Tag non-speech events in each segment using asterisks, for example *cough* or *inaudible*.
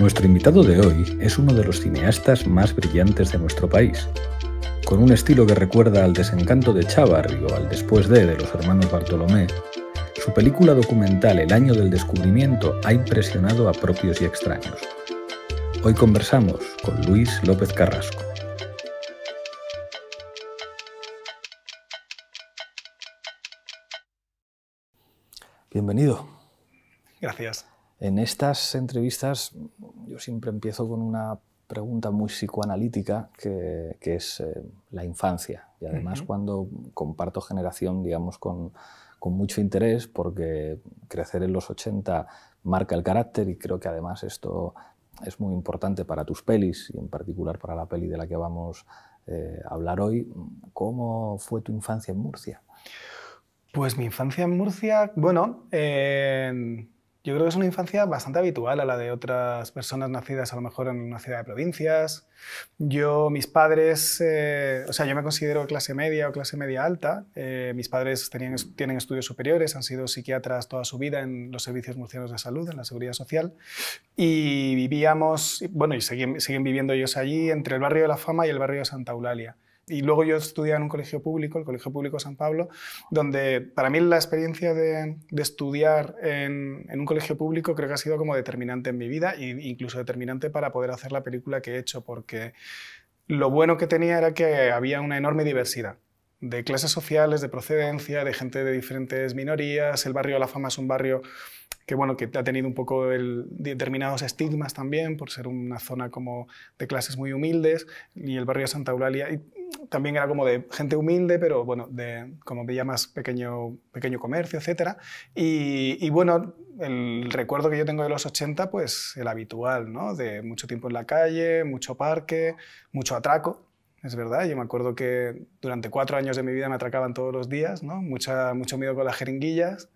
Nuestro invitado de hoy es uno de los cineastas más brillantes de nuestro país, con un estilo que recuerda al desencanto de Chávarri o al después de de los hermanos Bartolomé. Su película documental El año del descubrimiento ha impresionado a propios y extraños. Hoy conversamos con Luis López Carrasco. Bienvenido. Gracias. En estas entrevistas yo siempre empiezo con una pregunta muy psicoanalítica que, es eh, la infancia. Y además cuando comparto generación, digamos, con, mucho interés, porque crecer en los 80 marca el carácter y creo que además esto es muy importante para tus pelis y en particular para la peli de la que vamos eh, a hablar hoy. ¿Cómo fue tu infancia en Murcia? Pues mi infancia en Murcia, bueno, eh, yo creo que es una infancia bastante habitual a la de otras personas nacidas a lo mejor en una ciudad de provincias. Yo, mis padres, eh, o sea, yo me considero clase media o clase media alta. Eh, mis padres tienen estudios superiores, han sido psiquiatras toda su vida en los servicios murcianos de salud, en la seguridad social. Y vivíamos, bueno, y siguen, siguen viviendo ellos allí, entre el barrio de La Fama y el barrio de Santa Eulalia. Y luego yo estudié en un colegio público, el Colegio Público San Pablo, donde para mí la experiencia de, estudiar en, un colegio público creo que ha sido como determinante en mi vida e incluso determinante para poder hacer la película que he hecho, porque lo bueno que tenía era que había una enorme diversidad de clases sociales, de procedencia, de gente de diferentes minorías. El barrio de la fama es un barrio que bueno, que ha tenido un poco el, determinados estigmas también por ser una zona como de clases muy humildes y el barrio de Santa Eulalia. Y también era como de gente humilde, pero bueno, de, como veía más pequeño, pequeño comercio, etc. Y, bueno, el recuerdo que yo tengo de los 80, pues el habitual, ¿no? De mucho tiempo en la calle, mucho parque, mucho atraco. Es verdad, yo me acuerdo que durante cuatro años de mi vida me atracaban todos los días, ¿no? Mucha, mucho miedo con las jeringuillas.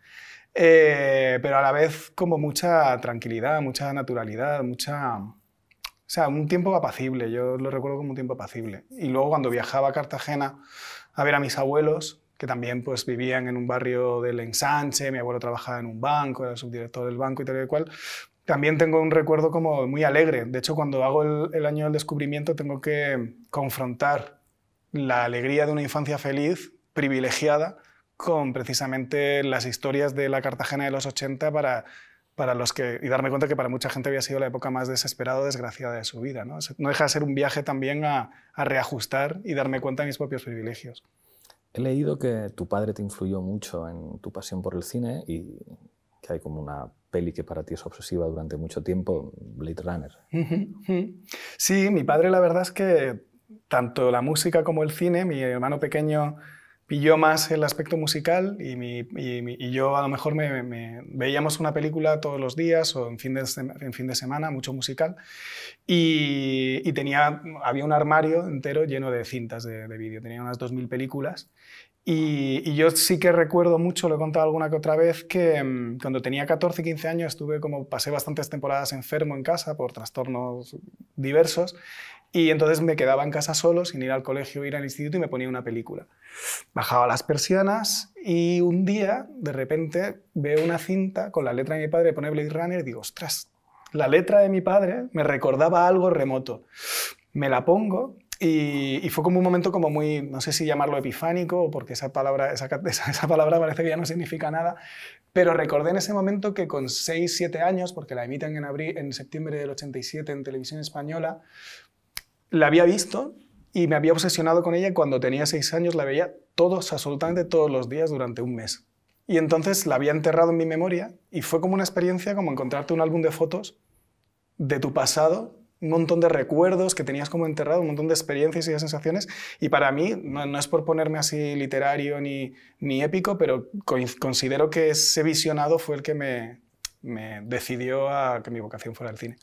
Eh, pero a la vez como mucha tranquilidad, mucha naturalidad, mucha o sea, un tiempo apacible, yo lo recuerdo como un tiempo apacible. Y luego cuando viajaba a Cartagena a ver a mis abuelos, que también pues vivían en un barrio del ensanche, mi abuelo trabajaba en un banco, era subdirector del banco y tal y cual, también tengo un recuerdo como muy alegre. De hecho, cuando hago el año del descubrimiento tengo que confrontar la alegría de una infancia feliz, privilegiada, con precisamente las historias de la Cartagena de los 80 para para los que, y darme cuenta que para mucha gente había sido la época más desesperada o desgraciada de su vida. No, deja de ser un viaje también a, a, reajustar y darme cuenta de mis propios privilegios. He leído que tu padre te influyó mucho en tu pasión por el cine y que hay como una peli que para ti es obsesiva durante mucho tiempo, Blade Runner. Sí, mi padre la verdad es que tanto la música como el cine, mi hermano pequeño pilló más el aspecto musical y, yo a lo mejor veíamos una película todos los días o en fin de, semana, mucho musical, y, tenía, había un armario entero lleno de cintas de, vídeo, tenía unas 2.000 películas. Y, yo sí que recuerdo mucho, lo he contado alguna que otra vez, que mm, cuando tenía 14, 15 años estuve como, pasé bastantes temporadas enfermo en casa por trastornos diversos y entonces me quedaba en casa solo, sin ir al colegio, ir al instituto y me ponía una película. Bajaba las persianas y un día, de repente, veo una cinta con la letra de mi padre, pone Blade Runner y digo, ostras, la letra de mi padre me recordaba algo remoto. Me la pongo y, fue como un momento como muy, no sé si llamarlo epifánico, porque esa palabra, *laughs* esa, esa, palabra parece que ya no significa nada, pero recordé en ese momento que con 6, 7 años, porque la emiten en, abril, en septiembre del 87 en televisión española, la había visto y me había obsesionado con ella cuando tenía seis años, la veía todos, absolutamente todos los días durante un mes. Y entonces la había enterrado en mi memoria y fue como una experiencia como encontrarte un álbum de fotos de tu pasado, un montón de recuerdos que tenías como enterrado, un montón de experiencias y de sensaciones. Y para mí, no, es por ponerme así literario ni, ni épico, pero considero que ese visionado fue el que me, decidió a que mi vocación fuera El cine.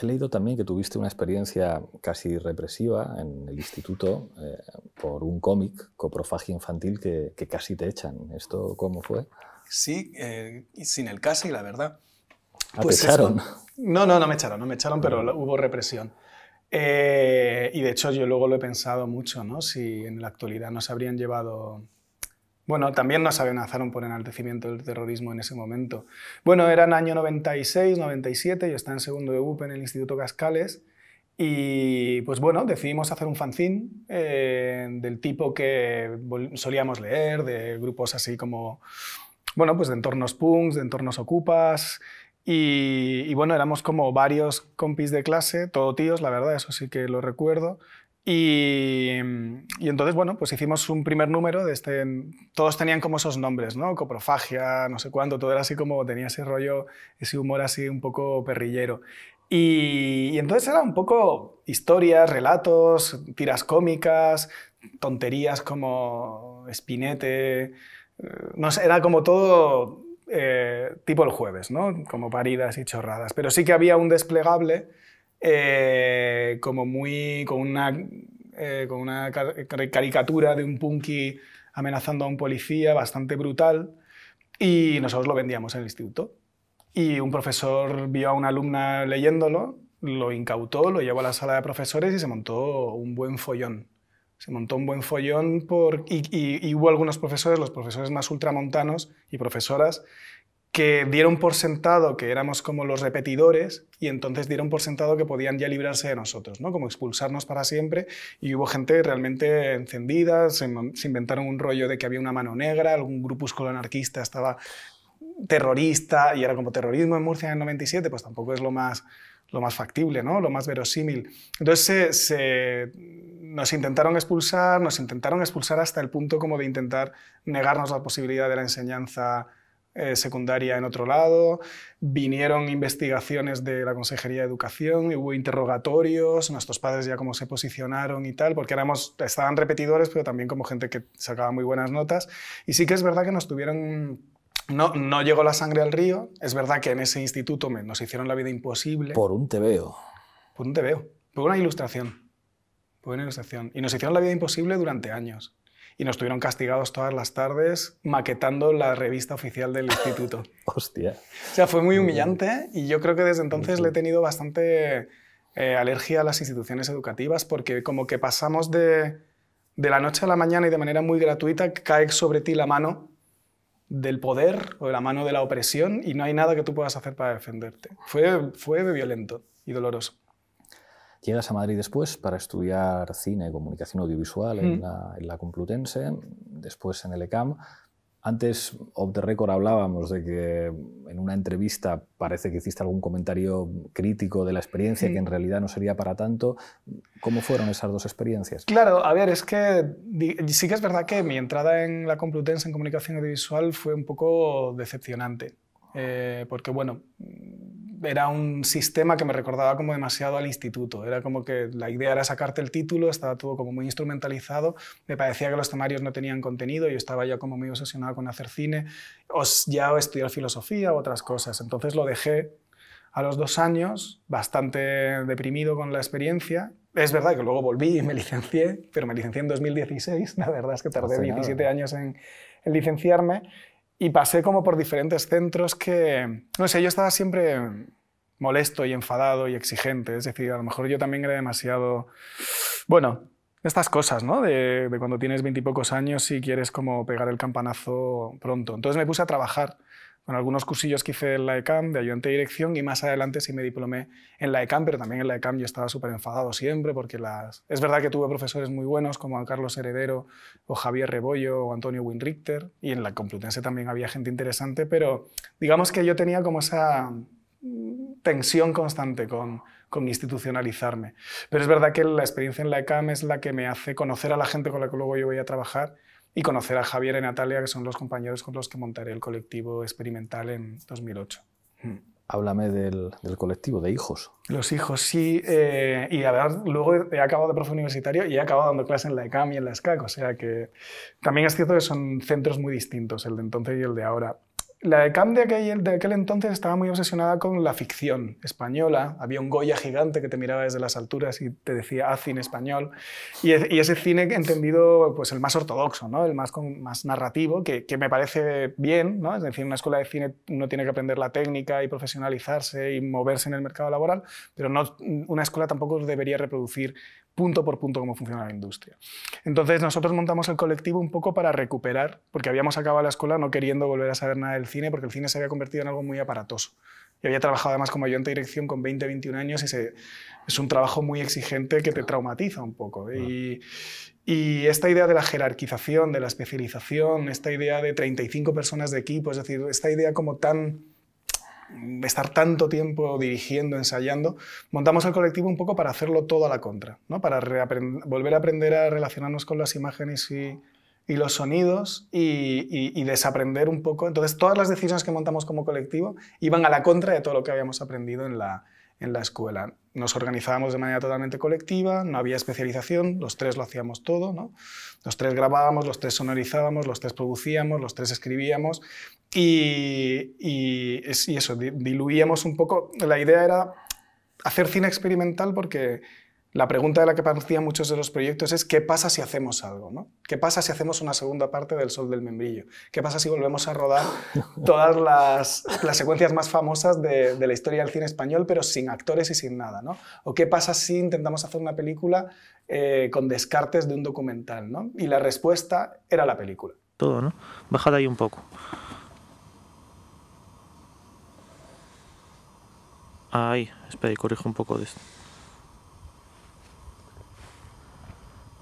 He leído también que tuviste una experiencia casi represiva en el instituto eh, por un cómic, coprofagia infantil, que, casi te echan. ¿Esto cómo fue? Sí, eh, sin el casi, la verdad. Ah, pues echaron? No, no, no me echaron, no me echaron, pero hubo represión. Eh, y de hecho yo luego lo he pensado mucho, ¿no? Si en la actualidad nos habrían llevado bueno, también nos amenazaron por enaltecimiento del terrorismo en ese momento. Bueno, eran año 96, 97, yo estaba en segundo de UP en el Instituto Cascales y pues bueno, decidimos hacer un fanzine eh, del tipo que solíamos leer, de grupos así como, bueno, pues de entornos punks, de entornos ocupas y, y bueno, éramos como varios compis de clase, todo tíos, la verdad, eso sí que lo recuerdo, y, entonces, bueno, pues hicimos un primer número de este... Todos tenían como esos nombres, ¿no? Coprofagia, no sé cuánto, todo era así como tenía ese rollo, ese humor así un poco perrillero. Y, entonces era un poco historias, relatos, tiras cómicas, tonterías como espinete, eh, no sé, era como todo eh, tipo el jueves, ¿no? Como paridas y chorradas. Pero sí que había un desplegable eh, como muy, con una, eh, con una caricatura de un punky amenazando a un policía bastante brutal y nosotros lo vendíamos en el instituto. Y un profesor vio a una alumna leyéndolo, lo incautó, lo llevó a la sala de profesores y se montó un buen follón. Se montó un buen follón por, y hubo algunos profesores, los profesores más ultramontanos y profesoras, que dieron por sentado que éramos como los repetidores y entonces dieron por sentado que podían ya librarse de nosotros, ¿no? como expulsarnos para siempre y hubo gente realmente encendida, se, inventaron un rollo de que había una mano negra, algún grupúsculo anarquista estaba terrorista y era como terrorismo en Murcia en el 97, pues tampoco es lo más lo más factible, ¿no? lo más verosímil. Entonces nos intentaron expulsar, nos intentaron expulsar hasta el punto como de intentar negarnos la posibilidad de la enseñanza eh, secundaria en otro lado, vinieron investigaciones de la Consejería de Educación, y hubo interrogatorios, nuestros padres ya cómo se posicionaron y tal, porque éramos, estaban repetidores, pero también como gente que sacaba muy buenas notas. Y sí que es verdad que nos tuvieron no, no llegó la sangre al río. Es verdad que en ese instituto nos hicieron la vida imposible. Por un tebeo. Por un tebeo. Por una ilustración. Por una ilustración. Y nos hicieron la vida imposible durante años y nos tuvieron castigados todas las tardes maquetando la revista oficial del instituto. *laughs* Hostia. O sea, fue muy humillante y yo creo que desde entonces le he tenido bastante eh, alergia a las instituciones educativas porque como que pasamos de, la noche a la mañana y de manera muy gratuita cae sobre ti la mano del poder o la mano de la opresión y no hay nada que tú puedas hacer para defenderte. Fue, fue violento y doloroso. Llegas a Madrid después para estudiar cine y comunicación audiovisual en, mm. la, en la Complutense, después en el ECAM. Antes, off the record, hablábamos de que en una entrevista parece que hiciste algún comentario crítico de la experiencia, que en realidad no sería para tanto. ¿Cómo fueron esas dos experiencias? Claro, a ver, es que sí que es verdad que mi entrada en la Complutense en comunicación audiovisual fue un poco decepcionante. Eh, porque, bueno, era un sistema que me recordaba como demasiado al instituto. Era como que la idea era sacarte el título, estaba todo como muy instrumentalizado, me parecía que los temarios no tenían contenido, yo estaba ya como muy obsesionado con hacer cine, o ya estudiar filosofía u otras cosas. Entonces lo dejé a los dos años, bastante deprimido con la experiencia. Es verdad que luego volví y me licencié, pero me licencié en 2016, *laughs* la verdad es que tardé 17 años en licenciarme y pasé como por diferentes centros que, no sé, yo estaba siempre molesto y enfadado y exigente, es decir, a lo mejor yo también era demasiado, bueno, estas cosas, ¿no? De, de cuando tienes veintipocos años y quieres como pegar el campanazo pronto. Entonces me puse a trabajar con algunos cursillos que hice en la ECAM de ayudante de dirección y más adelante sí me diplomé en la ECAM, pero también en la ECAM yo estaba súper enfadado siempre porque las... es verdad que tuve profesores muy buenos como Carlos Heredero o Javier Rebollo o Antonio Winrichter y en la Complutense también había gente interesante, pero digamos que yo tenía como esa mm, tensión constante con, con institucionalizarme. Pero es verdad que la experiencia en la ECAM es la que me hace conocer a la gente con la que luego yo voy a trabajar y conocer a Javier y Natalia, que son los compañeros con los que montaré el colectivo experimental en 2008. Hmm. Háblame del, del, colectivo, de hijos. Los hijos, sí. Eh, y a luego he acabado de profe universitario y he acabado dando clase en la ECAM y en la SCAC. O sea que también es cierto que son centros muy distintos, el de entonces y el de ahora. La ECAM de aquel, de aquel entonces estaba muy obsesionada con la ficción española. Había un Goya gigante que te miraba desde las alturas y te decía, haz cine español. Y, ese cine ese cine entendido, pues el más ortodoxo, ¿no? el más, con, más narrativo, que, me parece bien. ¿no? Es decir, una escuela de cine uno tiene que aprender la técnica y profesionalizarse y moverse en el mercado laboral, pero no, una escuela tampoco debería reproducir punto por punto cómo funciona la industria. Entonces nosotros montamos el colectivo un poco para recuperar, porque habíamos acabado la escuela no queriendo volver a saber nada del cine, porque el cine se había convertido en algo muy aparatoso. Y había trabajado además como ayudante de dirección con 20, 21 años y es un trabajo muy exigente que te traumatiza un poco. Y, y, esta idea de la jerarquización, de la especialización, esta idea de 35 personas de equipo, es decir, esta idea como tan estar tanto tiempo dirigiendo, ensayando, montamos el colectivo un poco para hacerlo todo a la contra, ¿no? para volver a aprender a relacionarnos con las imágenes y, los sonidos y, desaprender un poco. Entonces, todas las decisiones que montamos como colectivo iban a la contra de todo lo que habíamos aprendido en la, en la escuela. Nos organizábamos de manera totalmente colectiva, no había especialización, los tres lo hacíamos todo, Los tres grabábamos, los tres sonorizábamos, los tres producíamos, los tres escribíamos y, y eso, diluíamos un poco. La idea era hacer cine experimental porque la pregunta de la que partían muchos de los proyectos es ¿qué pasa si hacemos algo? ¿Qué pasa si hacemos una segunda parte del Sol del Membrillo? ¿Qué pasa si volvemos a rodar *laughs* todas las, secuencias más famosas de, la historia del cine español, pero sin actores y sin nada? ¿O qué pasa si intentamos hacer una película eh, con descartes de un documental? Y la respuesta era la película. Todo, ¿no? Bajad ahí un poco. Ahí, espera, y corrijo un poco de esto.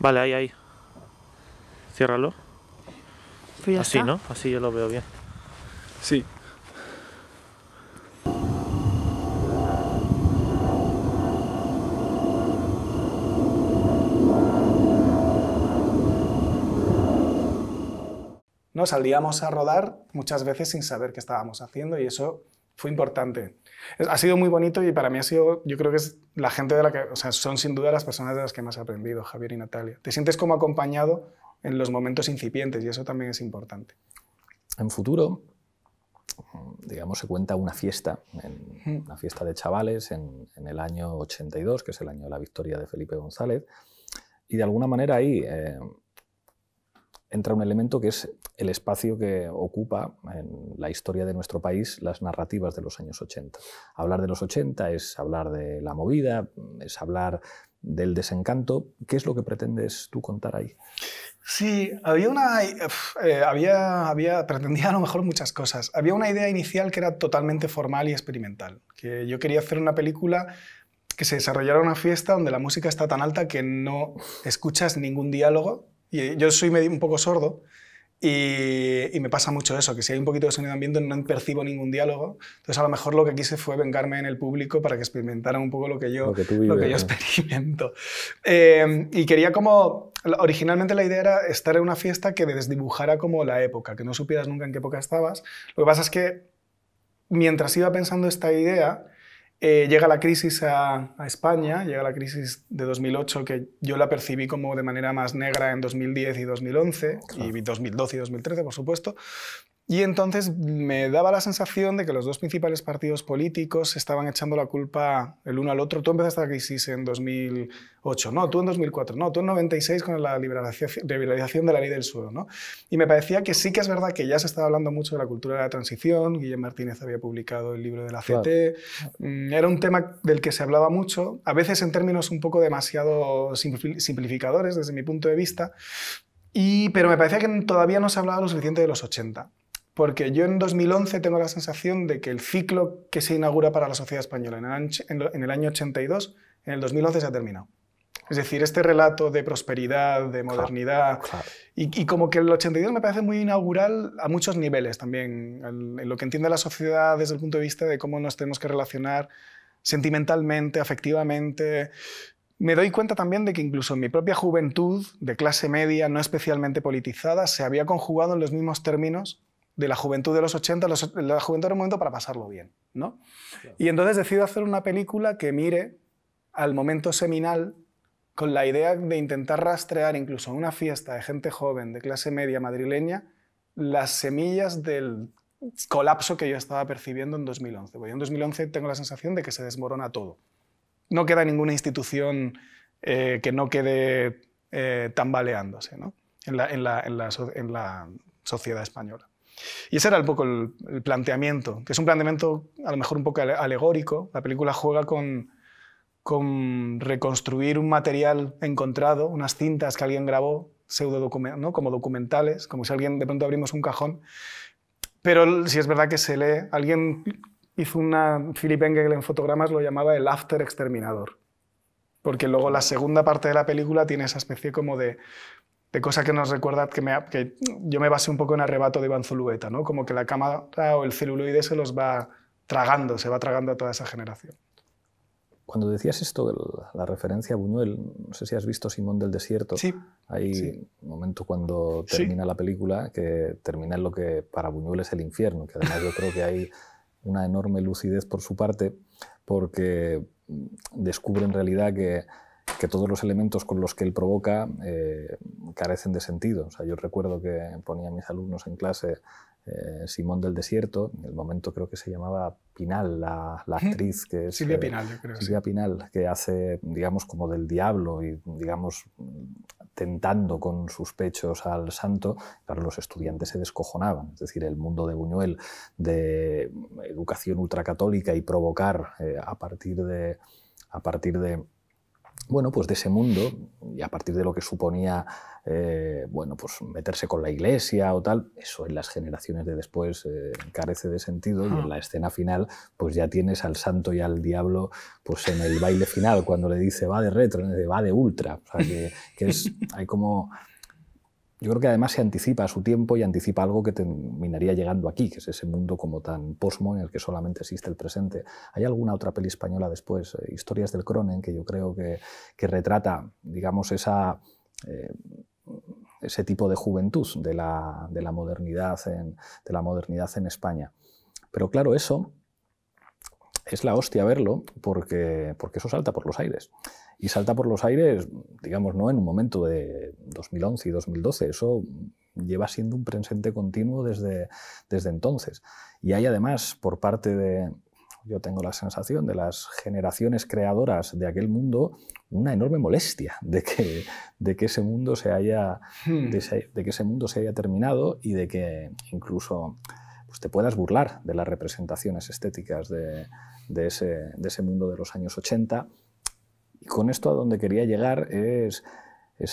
Vale, ahí, ahí. Ciérralo. Pues Así, ¿no? Así yo lo veo bien. Sí. Nos salíamos a rodar muchas veces sin saber qué estábamos haciendo y eso fue importante. Ha sido muy bonito y para mí ha sido, yo creo que es la gente de la que, o sea, son sin duda las personas de las que más he aprendido, Javier y Natalia. Te sientes como acompañado en los momentos incipientes y eso también es importante. En futuro, digamos, se cuenta una fiesta, en, una fiesta de chavales en, el año 82, que es el año de la victoria de Felipe González, y de alguna manera ahí... Eh, entra un elemento que es el espacio que ocupa en la historia de nuestro país las narrativas de los años 80. Hablar de los 80 es hablar de la movida, es hablar del desencanto. ¿Qué es lo que pretendes tú contar ahí? Sí, había una. Eh, había, había, pretendía a lo mejor muchas cosas. Había una idea inicial que era totalmente formal y experimental. Que yo quería hacer una película que se desarrollara en una fiesta donde la música está tan alta que no escuchas ningún diálogo yo soy un poco sordo y, me pasa mucho eso, que si hay un poquito de sonido ambiente no percibo ningún diálogo. Entonces a lo mejor lo que quise fue vengarme en el público para que experimentaran un poco lo que yo, experimento. Eh, y quería como... Originalmente la idea era estar en una fiesta que desdibujara como la época, que no supieras nunca en qué época estabas. Lo que pasa es que mientras iba pensando esta idea, eh, llega la crisis a, España, llega la crisis de 2008 que yo la percibí como de manera más negra en 2010 y 2011 y 2012 y 2013, por supuesto, y entonces me daba la sensación de que los dos principales partidos políticos estaban echando la culpa el uno al otro. Tú empezaste la crisis en 2008, no, tú en 2004, no, tú en 96 con la liberalización de la ley del suelo. ¿no? Y me parecía que sí que es verdad que ya se estaba hablando mucho de la cultura de la transición, Guillem Martínez había publicado el libro de la CT, mm, era un tema del que se hablaba mucho, a veces en términos un poco demasiado simplificadores desde mi punto de vista, y, pero me parecía que todavía no se hablaba lo suficiente de los 80. Porque yo en 2011 tengo la sensación de que el ciclo que se inaugura para la sociedad española en el año 82, en el 2011 se ha terminado. Es decir, este relato de prosperidad, de modernidad, Y, como que el 82 me parece muy inaugural a muchos niveles también, en, en lo que entiende la sociedad desde el punto de vista de cómo nos tenemos que relacionar sentimentalmente, afectivamente. Me doy cuenta también de que incluso en mi propia juventud, de clase media, no especialmente politizada, se había conjugado en los mismos términos de la juventud de los 80, la juventud era un momento para pasarlo bien, ¿no? Y entonces decido hacer una película que mire al momento seminal con la idea de intentar rastrear incluso en una fiesta de gente joven de clase media madrileña las semillas del colapso que yo estaba percibiendo en 2011. Porque en 2011 tengo la sensación de que se desmorona todo. No queda ninguna institución eh, que no quede eh, tambaleándose ¿no? en la sociedad española. Y ese era un poco el, planteamiento, que es un planteamiento a lo mejor un poco alegórico. La película juega con, reconstruir un material encontrado, unas cintas que alguien grabó, pseudo como documentales, como si alguien de pronto abrimos un cajón. Pero si es verdad que se lee, alguien hizo una, Philip Engel en fotogramas lo llamaba el after exterminador porque luego la segunda parte de la película tiene esa especie como de de cosas que nos recuerda, que, yo me basé un poco en arrebato de Iván Zulueta, ¿no? como que la cámara o el celuloide se los va tragando, se va tragando a toda esa generación. Cuando decías esto, la referencia a Buñuel, no sé si has visto Simón del Desierto. Sí. Hay un momento cuando termina la película que termina en lo que para Buñuel es el infierno, que además yo creo que hay una enorme lucidez por su parte, porque descubre en realidad que que todos los elementos con los que él provoca eh, carecen de sentido. O yo recuerdo que ponía a mis alumnos en clase eh, Simón del Desierto, en el momento creo que se llamaba Pinal, la, actriz que es... Silvia Pinal, Pinal, que hace, digamos, como del diablo y, digamos, tentando con sus pechos al santo, claro, los estudiantes se descojonaban. Es decir, el mundo de Buñuel de educación ultracatólica y provocar eh, a partir de a partir de bueno, pues de ese mundo, y a partir de lo que suponía eh, bueno, pues meterse con la iglesia o tal, eso en las generaciones de después eh, carece de sentido y en la escena final pues ya tienes al santo y al diablo pues en el baile final cuando le dice va de retro, va de ultra, o sea que, que es, *laughs* hay como yo creo que además se anticipa a su tiempo y anticipa algo que terminaría llegando aquí, que es ese mundo como tan posmo en el que solamente existe el presente. Hay alguna otra peli española después, eh, Historias del Cronen, que yo creo que, retrata, digamos, eh, ese tipo de juventud de la, modernidad, en, de la modernidad en España. Pero claro, eso es la hostia verlo porque, porque eso salta por los aires y salta por los aires, digamos, no en un momento de 2011 y 2012, eso lleva siendo un presente continuo desde, desde entonces. Y hay además por parte de, yo tengo la sensación, de las generaciones creadoras de aquel mundo, una enorme molestia de que, de que, ese, mundo se haya, hmm. de, que ese mundo se haya terminado y de que incluso pues, te puedas burlar de las representaciones estéticas de, ese, de ese mundo de los años 80 y con esto a donde quería llegar es,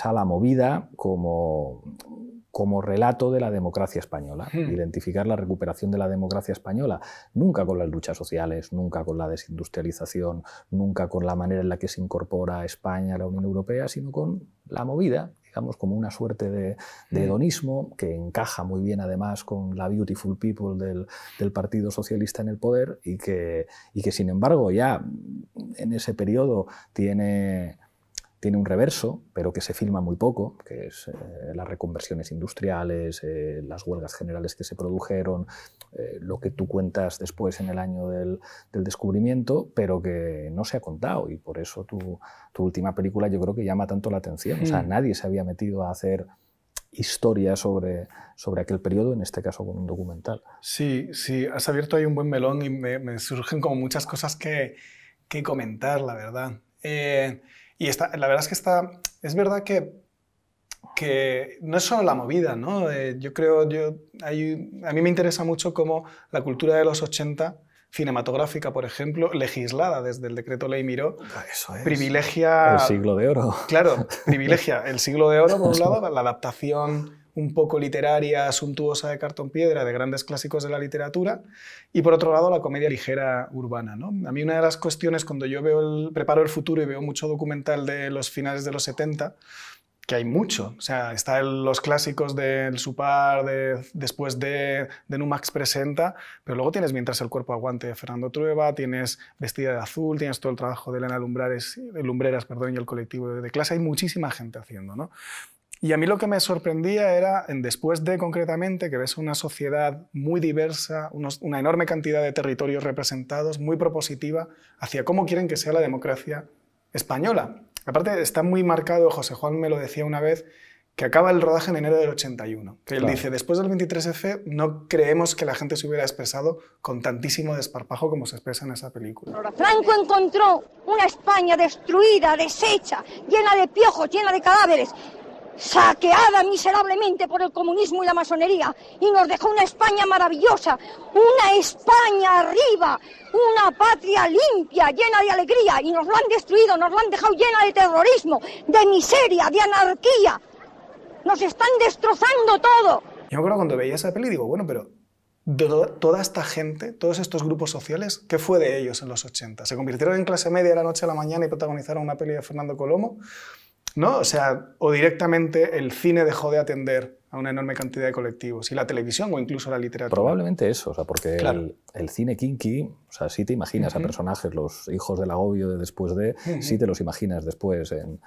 a la movida como, relato de la democracia española, hmm. identificar la recuperación de la democracia española, nunca con las luchas sociales, nunca con la desindustrialización, nunca con la manera en la que se incorpora España a la Unión Europea, sino con la movida como una suerte de, mm. hedonismo que encaja muy bien además con la beautiful people del, Partido Socialista en el poder y que, y que sin embargo ya en ese periodo tiene tiene un reverso, pero que se filma muy poco, que es eh, las reconversiones industriales, eh, las huelgas generales que se produjeron, eh, lo que tú cuentas después en el año del, descubrimiento, pero que no se ha contado y por eso tu, última película yo creo que llama tanto la atención. O sea, hmm. nadie se había metido a hacer historia sobre, sobre aquel periodo, en este caso con un documental. Sí, sí, has abierto ahí un buen melón y me, surgen como muchas cosas que comentar, la verdad. Y la verdad es que está, es verdad que, que no es solo la movida, ¿no? Eh, yo creo, yo, a mí me interesa mucho cómo la cultura de los 80 cinematográfica, por ejemplo, legislada desde el decreto ley Miró, ah, privilegia... El siglo de oro. Claro, *laughs* privilegia el siglo de oro, por un lado, la adaptación un poco literaria, suntuosa de cartón piedra, de grandes clásicos de la literatura, y por otro lado la comedia ligera urbana. ¿no? A mí una de las cuestiones cuando yo veo el, preparo el futuro y veo mucho documental de los finales de los 70, que hay mucho. O sea, están los clásicos del Supar, de, después de, de, Numax Presenta, pero luego tienes Mientras el cuerpo aguante de Fernando Trueba, tienes Vestida de Azul, tienes todo el trabajo de Elena de Lumbreras perdón, y el colectivo de, de clase. Hay muchísima gente haciendo, ¿no? Y a mí lo que me sorprendía era, después de concretamente, que ves una sociedad muy diversa, una enorme cantidad de territorios representados, muy propositiva, hacia cómo quieren que sea la democracia española. Aparte, está muy marcado, José Juan me lo decía una vez, que acaba el rodaje en enero del 81. Que él dice, después del 23F no creemos que la gente se hubiera expresado con tantísimo desparpajo como se expresa en esa película. Franco encontró una España destruida, deshecha, llena de piojos, llena de cadáveres saqueada miserablemente por el comunismo y la masonería, y nos dejó una España maravillosa, una España arriba, una patria limpia, llena de alegría, y nos lo han destruido, nos lo han dejado llena de terrorismo, de miseria, de anarquía. Nos están destrozando todo. Yo creo acuerdo cuando veía esa peli, digo, bueno, pero toda esta gente, todos estos grupos sociales, ¿qué fue de ellos en los 80? ¿Se convirtieron en clase media de la noche a la mañana y protagonizaron una peli de Fernando Colomo? ¿no? O sea, o directamente el cine dejó de atender a una enorme cantidad de colectivos, y la televisión o incluso la literatura. Probablemente eso, o sea, porque el, cine kinky, o sea, sí te imaginas a personajes, los hijos del agobio de después de, si te los imaginas después en,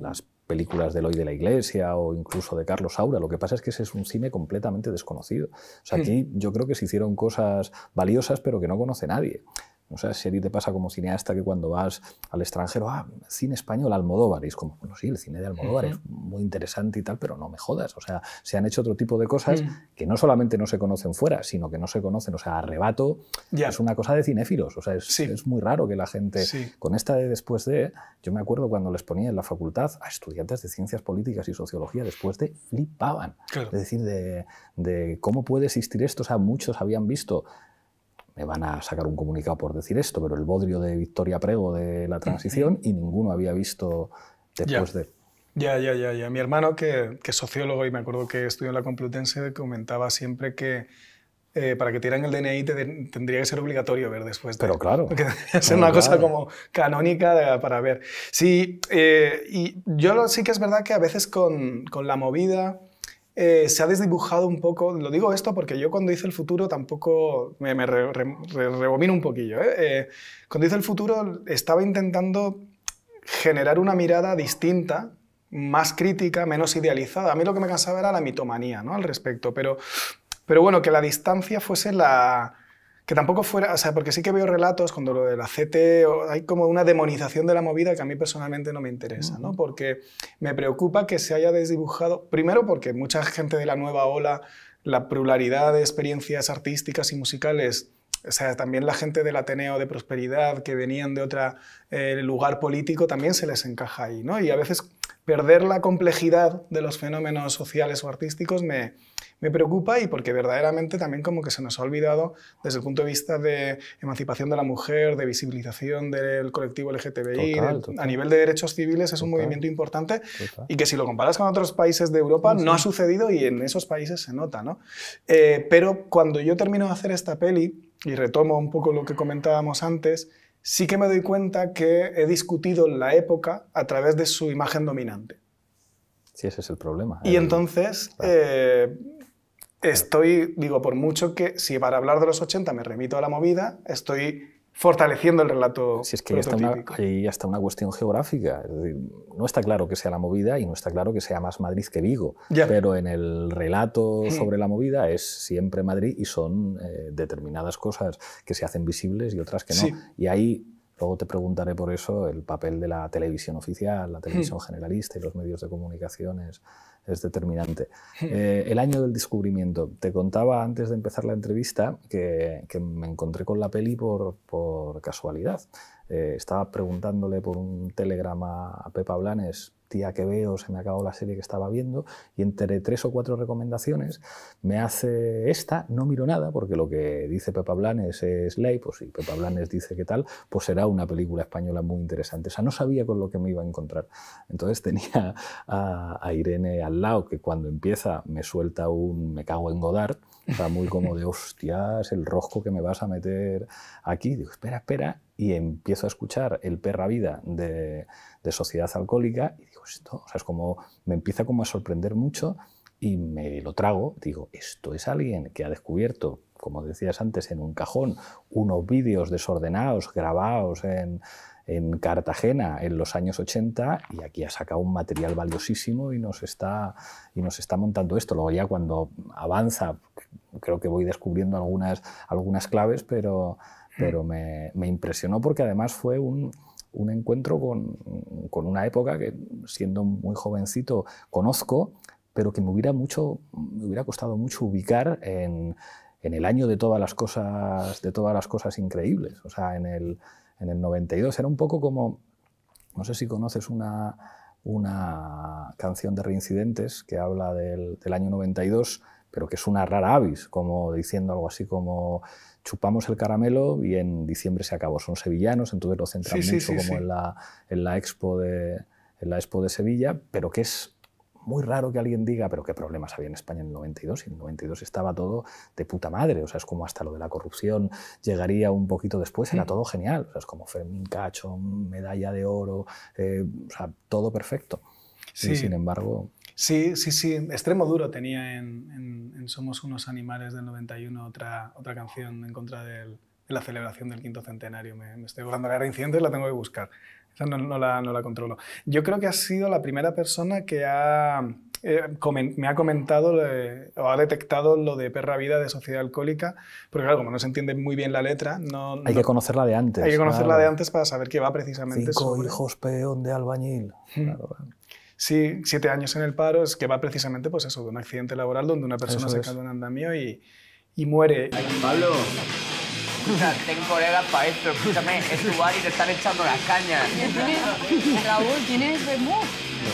las películas de Eloy de la Iglesia o incluso de Carlos Aura Lo que pasa es que ese es un cine completamente desconocido. sea, aquí yo creo que se hicieron cosas valiosas pero que no conoce nadie. O sea, si a ti te pasa como cineasta que cuando vas al extranjero, ah, cine español, Almodóvar, y es como, bueno, sí, el cine de Almodóvar es muy interesante y tal, pero no me jodas. O sea, se han hecho otro tipo de cosas que no solamente no se conocen fuera, sino que no se conocen. O sea, arrebato es una cosa de cinéfilos. O sea, es, muy raro que la gente. Con esta de después de. Yo me acuerdo cuando les ponía en la facultad a estudiantes de ciencias políticas y sociología, después de flipaban. Es decir, de, de cómo puede existir esto. O sea, muchos habían visto me van a sacar un comunicado por decir esto, pero el bodrio de Victoria Prego de la mm, transición mm. y ninguno había visto después de... Ya, ya, ya, Mi hermano, que, es sociólogo y me acuerdo que estudió en la Complutense, comentaba siempre que eh, para que tiran el DNI tendría que ser obligatorio ver después. pero claro. que *laughs* es una cosa como canónica para ver. Sí, eh, y yo sí que es verdad que a veces con, con la movida eh, se ha desdibujado un poco, lo digo esto porque yo cuando hice el futuro tampoco, me, me un poquillo, ¿eh? Eh, cuando hice el futuro estaba intentando generar una mirada distinta más crítica, menos idealizada. A mí lo que me cansaba era la mitomanía ¿no? al respecto, pero, pero bueno, que la distancia fuese la, que tampoco fuera, o sea, porque sí que veo relatos cuando lo de la hay como una demonización de la movida que a mí personalmente no me interesa, ¿no? Porque me preocupa que se haya desdibujado, primero porque mucha gente de la nueva ola, la pluralidad de experiencias artísticas y musicales, o sea, también la gente del Ateneo de Prosperidad que venían de otro eh, lugar político también se les encaja ahí, ¿no? Y a veces perder la complejidad de los fenómenos sociales o artísticos me, me preocupa y porque verdaderamente también como que se nos ha olvidado desde el punto de vista de emancipación de la mujer, de visibilización del colectivo LGTBI, a nivel de derechos civiles es un movimiento importante y que si lo comparas con otros países de Europa no ha sucedido y en esos países se nota, ¿no? Eh, pero cuando yo termino de hacer esta peli y retomo un poco lo que comentábamos antes, sí que me doy cuenta que he discutido la época a través de su imagen dominante. Sí, ese es el problema. Y entonces eh, estoy, digo, por mucho que, si para hablar de los 80 me remito a la movida, estoy fortaleciendo el relato. Si es que ahí está hasta una cuestión geográfica. No está claro que sea la movida y no está claro que sea más Madrid que Vigo. Pero en el relato hmm. sobre la movida es siempre Madrid y son eh, determinadas cosas que se hacen visibles y otras que no. Y ahí Luego te preguntaré por eso el papel de la televisión oficial, la televisión hmm. generalista y los medios de comunicaciones es determinante. Eh, el año del descubrimiento. Te contaba antes de empezar la entrevista que, me encontré con la peli por, por casualidad. Eh, estaba preguntándole por un telegrama a Pepa Blanes tía que veo, se me acabó la serie que estaba viendo, y entre tres o cuatro recomendaciones me hace esta, no miro nada, porque lo que dice Pepa Blanes es ley, pues si Pepa Blanes dice que tal, pues será una película española muy interesante. O sea, no sabía con lo que me iba a encontrar. Entonces *laughs* tenía a, Irene al lado, que cuando empieza me suelta un me cago en Godard, o muy como de *laughs* hostias, el rosco que me vas a meter aquí. Digo, espera, espera, y empiezo a escuchar el perra vida de, sociedad alcohólica y digo, esto, o sea, es como, me empieza como a sorprender mucho y me lo trago, digo, esto es alguien que ha descubierto, como decías antes, en un cajón, unos vídeos desordenados grabados en, en Cartagena en los años 80 y aquí ha sacado un material valiosísimo y nos está, y nos está montando esto. Luego ya cuando avanza, creo que voy descubriendo algunas, algunas claves, pero Mm. pero me, impresionó porque además fue un, encuentro con, una época que, siendo muy jovencito, conozco, pero que me hubiera, mucho, me hubiera costado mucho ubicar en, el año de todas las cosas, de todas las cosas increíbles. O sea, en el, 92 era un poco como, no sé si conoces una, canción de Reincidentes que habla del, del año 92, pero que es una rara avis, como diciendo algo así como chupamos el caramelo y en diciembre se acabó. Son sevillanos, entonces lo centran mucho como en la, expo de, Sevilla, pero que es muy raro que alguien diga, pero qué problemas había en España en el 92, y en el 92 estaba todo de puta madre, o sea, es como hasta lo de la corrupción llegaría un poquito después, era mm. todo genial, o sea, es como Fermín Cacho, medalla de oro, eh, o sea, todo perfecto. Sí. sin embargo... Sí, sí, sí. Extremo Duro tenía en, Somos unos animales del 91 otra, otra canción en contra de la celebración del quinto centenario. Me, estoy volando la era incidentes, la tengo que buscar. no, la, controlo. Yo creo que ha sido la primera persona que ha, eh, me ha comentado eh, o ha detectado lo de Perra Vida de Sociedad Alcohólica, porque claro, como no se entiende muy bien la letra, no... Hay que conocerla de antes. Hay que conocerla de antes para saber qué va precisamente Cinco hijos peón de albañil. Hmm. Claro. Sí, siete años en el paro, es que va precisamente pues eso, un accidente laboral donde una persona se cae de un andamio y, y muere. Pablo, o sea, tengo colegas para esto, escúchame, es tu bar y te están echando las cañas. ¿Tienes, Raúl, ¿tienes vermouth?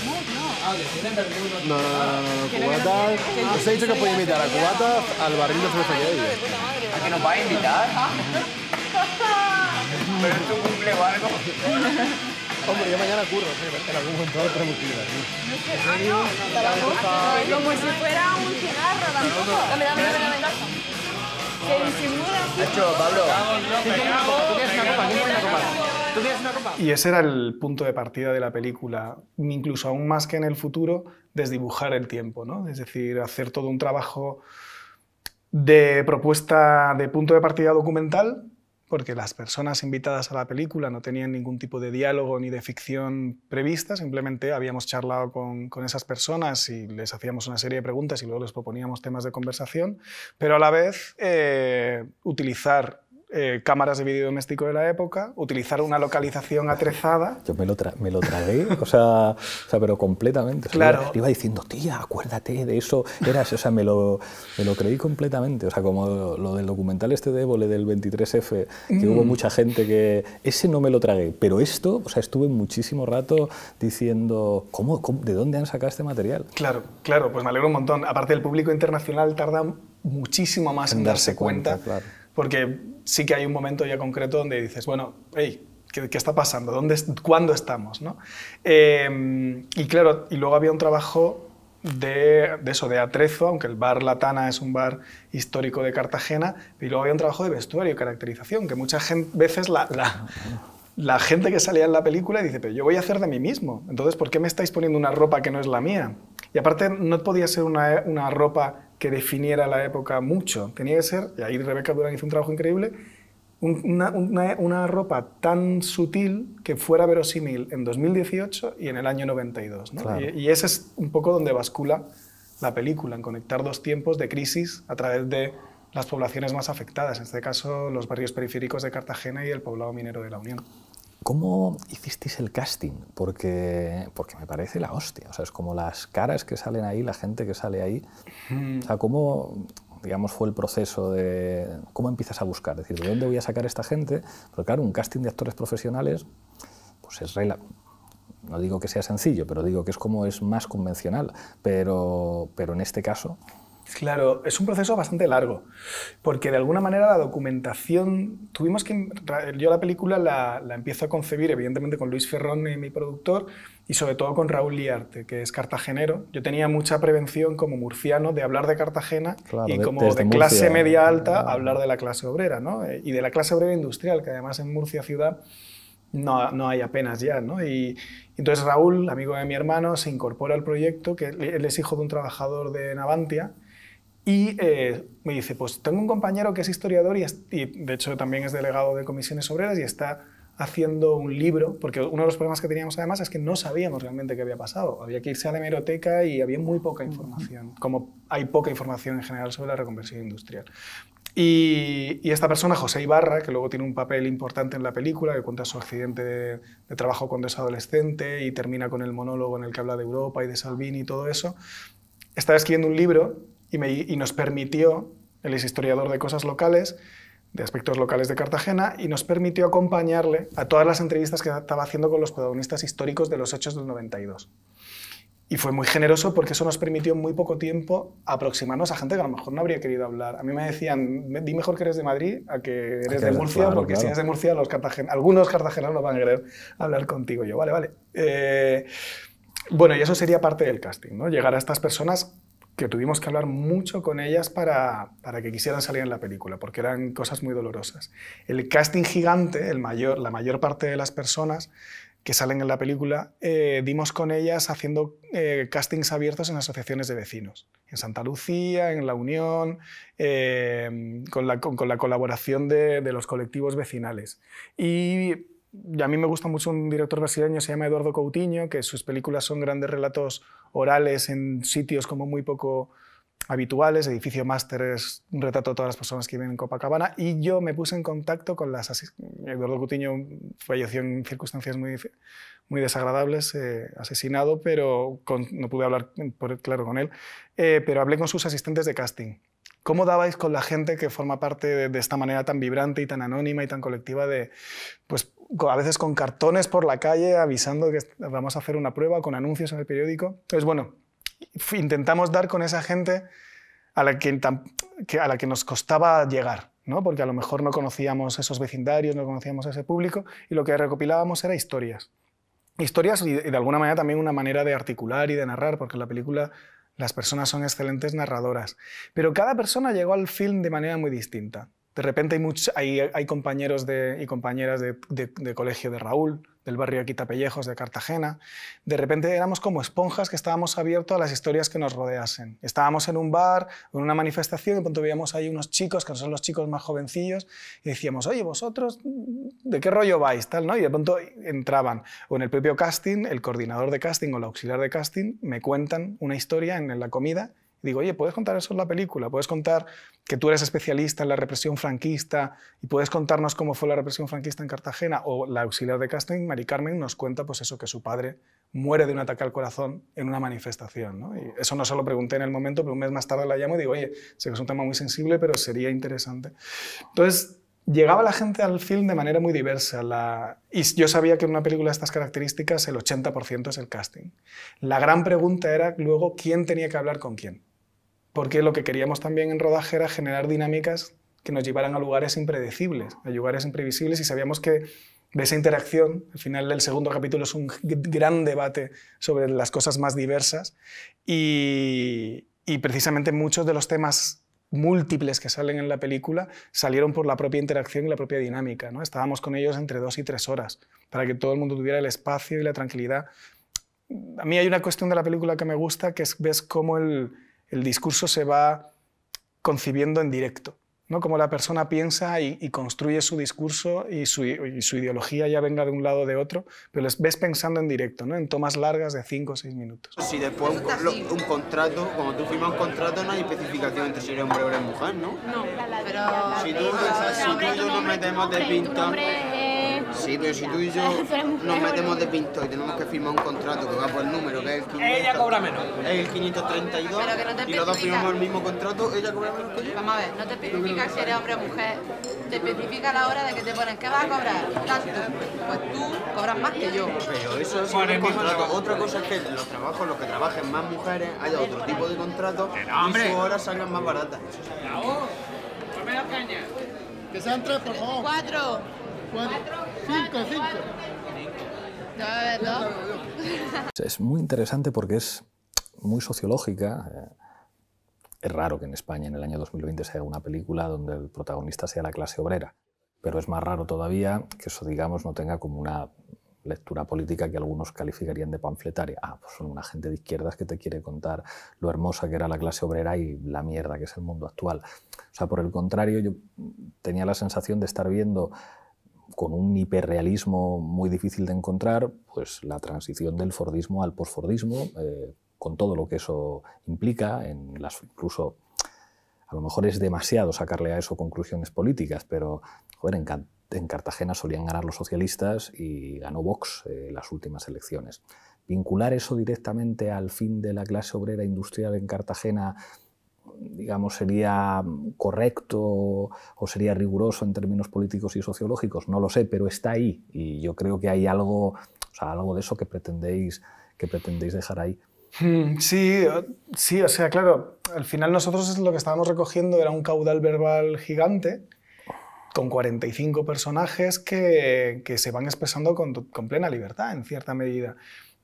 No, no, no, no, no, cubata. Os he dicho que podéis invitar a cubata al barril de cerveza ¿A que nos va a invitar? ¿Pero es tu cumple o algo? Hombre, yo mañana curro, sí, en algún momento otra mochila. No sé, ah, no, no, como si fuera un cigarro tampoco. Dame, dame, dame, dame. Que disimula. De hecho, Pablo, tú tienes una copa, una copa? ¿Tú tienes una copa? Y ese era el punto de partida de la película, incluso aún más que en el futuro, desdibujar el tiempo, ¿no? Es decir, hacer todo un trabajo de propuesta de punto de partida documental porque las personas invitadas a la película no tenían ningún tipo de diálogo ni de ficción prevista, simplemente habíamos charlado con, esas personas y les hacíamos una serie de preguntas y luego les proponíamos temas de conversación, pero a la vez eh, utilizar eh, cámaras de vídeo doméstico de la época, utilizar una localización atrezada. Yo me lo, me lo tragué, o, sea, o sea, pero completamente. claro. Iba, diciendo, tía, acuérdate de eso. era o sea, me lo, me lo creí completamente. O sea, como lo, del documental este de Évole del 23F, que hubo mm. mucha gente que. Ese no me lo tragué, pero esto, o sea, estuve muchísimo rato diciendo, ¿cómo, de dónde han sacado este material? Claro, claro, pues me alegro un montón. Aparte, el público internacional tarda muchísimo más en, darse, cuenta. cuenta claro. Porque sí que hay un momento ya concreto donde dices, bueno, hey, ¿qué, está pasando? ¿Dónde, ¿Cuándo estamos? ¿no? Em, y claro, y luego había un trabajo de, de, eso, de atrezo, aunque el bar Latana es un bar histórico de Cartagena, y luego había un trabajo de vestuario y caracterización, que muchas veces la, la la gente que salía en la película dice, pero yo voy a hacer de mí mismo, entonces ¿por qué me estáis poniendo una ropa que no es la mía? Y aparte no podía ser una, ropa que definiera la época mucho, tenía que ser, y ahí Rebeca Durán hizo un trabajo increíble, una, ropa tan sutil que fuera verosímil en 2018 y en el año 92. y ese es un poco donde bascula la película, en conectar dos tiempos de crisis a través de las poblaciones más afectadas, en este caso los barrios periféricos de Cartagena y el poblado minero de la Unión. ¿Cómo hicisteis el casting? Porque, porque me parece la hostia. O sea, es como las caras que salen ahí, la gente que sale ahí. O ¿cómo, digamos, fue el proceso de cómo empiezas a buscar? decir, ¿de dónde voy a sacar a esta gente? Porque claro, un casting de actores profesionales, pues es regla. no digo que sea sencillo, pero digo que es como es más convencional. Pero, pero en este caso, Claro, es un proceso bastante largo, porque de alguna manera la documentación, tuvimos que, yo la película la, empiezo a concebir evidentemente con Luis Ferrón, mi productor, y sobre todo con Raúl Liarte, que es cartagenero. Yo tenía mucha prevención como murciano de hablar de Cartagena y como de, clase media eh, alta eh, hablar de la clase obrera, ¿no? Eh, y de la clase obrera industrial, que además en Murcia ciudad no, hay apenas ya, ¿no? Y, entonces Raúl, amigo de mi hermano, se incorpora al proyecto, que él es hijo de un trabajador de Navantia, y eh, me dice, pues tengo un compañero que es historiador y, de hecho también es delegado de comisiones obreras y está haciendo un libro, porque uno de los problemas que teníamos además es que no sabíamos realmente qué había pasado. Había que irse a la hemeroteca y había muy poca información, como hay poca información en general sobre la reconversión industrial. Y, esta persona, José Ibarra, que luego tiene un papel importante en la película, que cuenta su accidente de, de, trabajo cuando es adolescente y termina con el monólogo en el que habla de Europa y de Salvini y todo eso, está escribiendo un libro y, nos permitió, él es historiador de cosas locales, de aspectos locales de Cartagena, y nos permitió acompañarle a todas las entrevistas que estaba haciendo con los protagonistas históricos de los hechos del 92. Y fue muy generoso porque eso nos permitió en muy poco tiempo aproximarnos a gente que a lo mejor no habría querido hablar. A mí me decían, di mejor que eres de Madrid a que eres de Murcia, porque si eres de Murcia, los cartagen algunos van a querer hablar contigo. Yo, vale, vale. Eh, bueno, y eso sería parte del casting, ¿no? Llegar a estas personas que tuvimos que hablar mucho con ellas para, para, que quisieran salir en la película, porque eran cosas muy dolorosas. El casting gigante, el mayor, la mayor parte de las personas que salen en la película, eh, dimos con ellas haciendo eh, castings abiertos en asociaciones de vecinos, en Santa Lucía, en La Unión, eh, con, la, con, la, colaboración de, de los colectivos vecinales. Y a mí me gusta mucho un director brasileño, se llama Eduardo Coutinho, que sus películas son grandes relatos orales en sitios como muy poco habituales. Edificio Máster es un retrato de todas las personas que viven en Copacabana. Y yo me puse en contacto con las... Eduardo Coutinho falleció en circunstancias muy, muy desagradables, eh, asesinado, pero no pude hablar, claro, con él. Eh, pero hablé con sus asistentes de casting. ¿Cómo dabais con la gente que forma parte de, de, esta manera tan vibrante y tan anónima y tan colectiva de, pues, a veces con cartones por la calle avisando que vamos a hacer una prueba, con anuncios en el periódico. Entonces, bueno, intentamos dar con esa gente a la que, nos costaba llegar, ¿no? porque a lo mejor no conocíamos esos vecindarios, no conocíamos ese público, y lo que recopilábamos era historias. Historias y de alguna manera también una manera de articular y de narrar, porque en la película las personas son excelentes narradoras. Pero cada persona llegó al film de manera muy distinta de repente hay, hay, compañeros y compañeras de, colegio de Raúl, del barrio Pellejos, de Cartagena. De repente éramos como esponjas que estábamos abiertos a las historias que nos rodeasen. Estábamos en un bar, en una manifestación, y de pronto veíamos ahí unos chicos, que son los chicos más jovencillos, y decíamos, oye, vosotros, ¿de qué rollo vais? Tal, Y de pronto entraban, o en el propio casting, el coordinador de casting o el auxiliar de casting, me cuentan una historia en la comida digo, oye, puedes contar eso en la película, puedes contar que tú eres especialista en la represión franquista y puedes contarnos cómo fue la represión franquista en Cartagena. O la auxiliar de casting, Mari Carmen, nos cuenta pues eso, que su padre muere de un ataque al corazón en una manifestación. Y eso no se lo pregunté en el momento, pero un mes más tarde la llamo y digo, oye, sé que es un tema muy sensible, pero sería interesante. Entonces, llegaba la gente al film de manera muy diversa. La... Y yo sabía que en una película de estas características el 80% es el casting. La gran pregunta era luego quién tenía que hablar con quién porque lo que queríamos también en rodaje era generar dinámicas que nos llevaran a lugares impredecibles, a lugares imprevisibles y sabíamos que de esa interacción, al final del segundo capítulo es un gran debate sobre las cosas más diversas y, precisamente muchos de los temas múltiples que salen en la película salieron por la propia interacción y la propia dinámica. ¿no? Estábamos con ellos entre dos y tres horas para que todo el mundo tuviera el espacio y la tranquilidad. A mí hay una cuestión de la película que me gusta, que es ves cómo el, el discurso se va concibiendo en directo, ¿no? Como la persona piensa y, construye su discurso y su, ideología ya venga de un lado o de otro, pero les ves pensando en directo, ¿no? En tomas largas de 5 o 6 minutos. Si después un, contrato, como tú firmas un contrato no hay especificación entre si eres hombre o mujer, ¿no? No, pero... Si tú, si tú, no metemos de pinta... Sí, pero si tú y yo *laughs* nos metemos de pinto y tenemos que firmar un contrato que va por el número, que es el 500, Ella cobra menos. Es el 532 y los dos firmamos el mismo contrato, ella cobra menos que yo. Vamos a ver, no te especifica si eres hombre o mujer. Te especifica la hora de que te ponen que vas a cobrar tanto. Pues tú cobras más que yo. Pero eso es un contrato. Otra cosa es que los trabajos, los que trabajen más mujeres, haya otro tipo de contrato y sus horas salgan más baratas. Eso ¡No caña! Que sean tres, por favor. Cuatro. Cuatro. Cinco, cinco. Es muy interesante porque es muy sociológica. Eh, es raro que en España en el año 2020 se haga una película donde el protagonista sea la clase obrera, pero es más raro todavía que eso, digamos, no tenga como una lectura política que algunos calificarían de panfletaria. Ah, pues son una gente de izquierdas que te quiere contar lo hermosa que era la clase obrera y la mierda que es el mundo actual. O sea, por el contrario, yo tenía la sensación de estar viendo con un hiperrealismo muy difícil de encontrar, pues la transición del Fordismo al posfordismo, eh, con todo lo que eso implica, en las, incluso a lo mejor es demasiado sacarle a eso conclusiones políticas, pero en, Cartagena solían ganar los socialistas y ganó Vox eh, las últimas elecciones. Vincular eso directamente al fin de la clase obrera industrial en Cartagena digamos, sería mm, correcto o sería riguroso en términos políticos y sociológicos, no lo sé, pero está ahí y yo creo que hay algo, o sea, algo de eso que pretendéis, que pretendéis dejar ahí. Hmm, sí, eh, sí, o sea, claro, al final nosotros lo que estábamos recogiendo era un caudal verbal gigante con 45 personajes que, se van expresando con plena libertad, en cierta medida.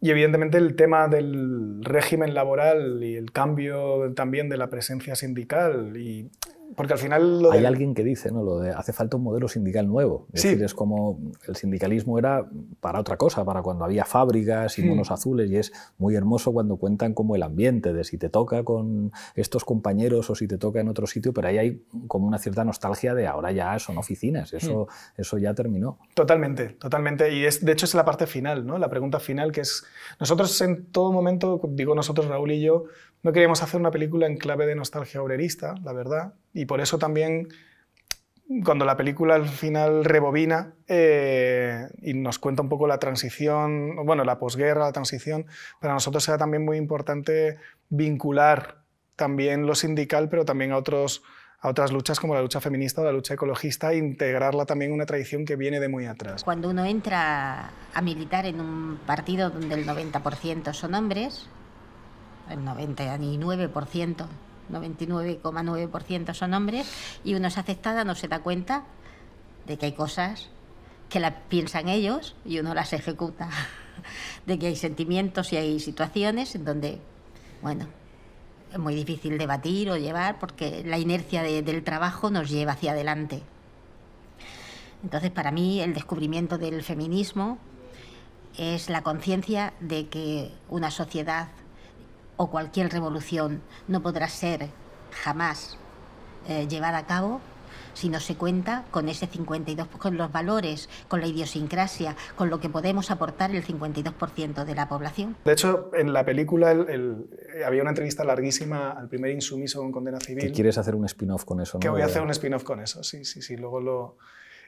Y evidentemente el tema del régimen laboral y el cambio también de la presencia sindical y porque al final... Hay alguien que dice, ¿no? Lo hace falta un modelo sindical nuevo. Es decir, es como el sindicalismo era para otra cosa, para cuando había fábricas y hmm. monos azules, y es muy hermoso cuando cuentan como el ambiente, de si te toca con estos compañeros o si te toca en otro sitio, pero ahí hay como una cierta nostalgia de ahora ya son oficinas, hmm. eso, eso ya terminó. Totalmente, totalmente. Y es, de hecho es la parte final, ¿no? La pregunta final que es, nosotros en todo momento, digo nosotros Raúl y yo, no queríamos hacer una película en clave de nostalgia obrerista, la verdad, y por eso también cuando la película al final rebobina eh, y nos cuenta un poco la transición, bueno, la posguerra, la transición, para nosotros era también muy importante vincular también lo sindical, pero también a, otros, a otras luchas como la lucha feminista o la lucha ecologista, e integrarla también en una tradición que viene de muy atrás. Cuando uno entra a militar en un partido donde el 90% son hombres, el 99%, 99,9% son hombres, y uno es aceptada, no se da cuenta de que hay cosas que las piensan ellos y uno las ejecuta, *laughs* de que hay sentimientos y hay situaciones en donde, bueno, es muy difícil debatir o llevar porque la inercia del trabajo nos lleva hacia adelante. Entonces, para mí, el descubrimiento del feminismo es la conciencia de que una sociedad o cualquier revolución no podrá ser jamás eh, llevada a cabo si no se cuenta con ese 52, con los valores, con la idiosincrasia, con lo que podemos aportar el 52% de la población. De hecho, en la película eh, había una entrevista larguísima al primer insumiso con condena civil. quieres hacer un spin-off con eso? Que voy a hacer un spin-off con eso, sí, sí, sí. Luego lo,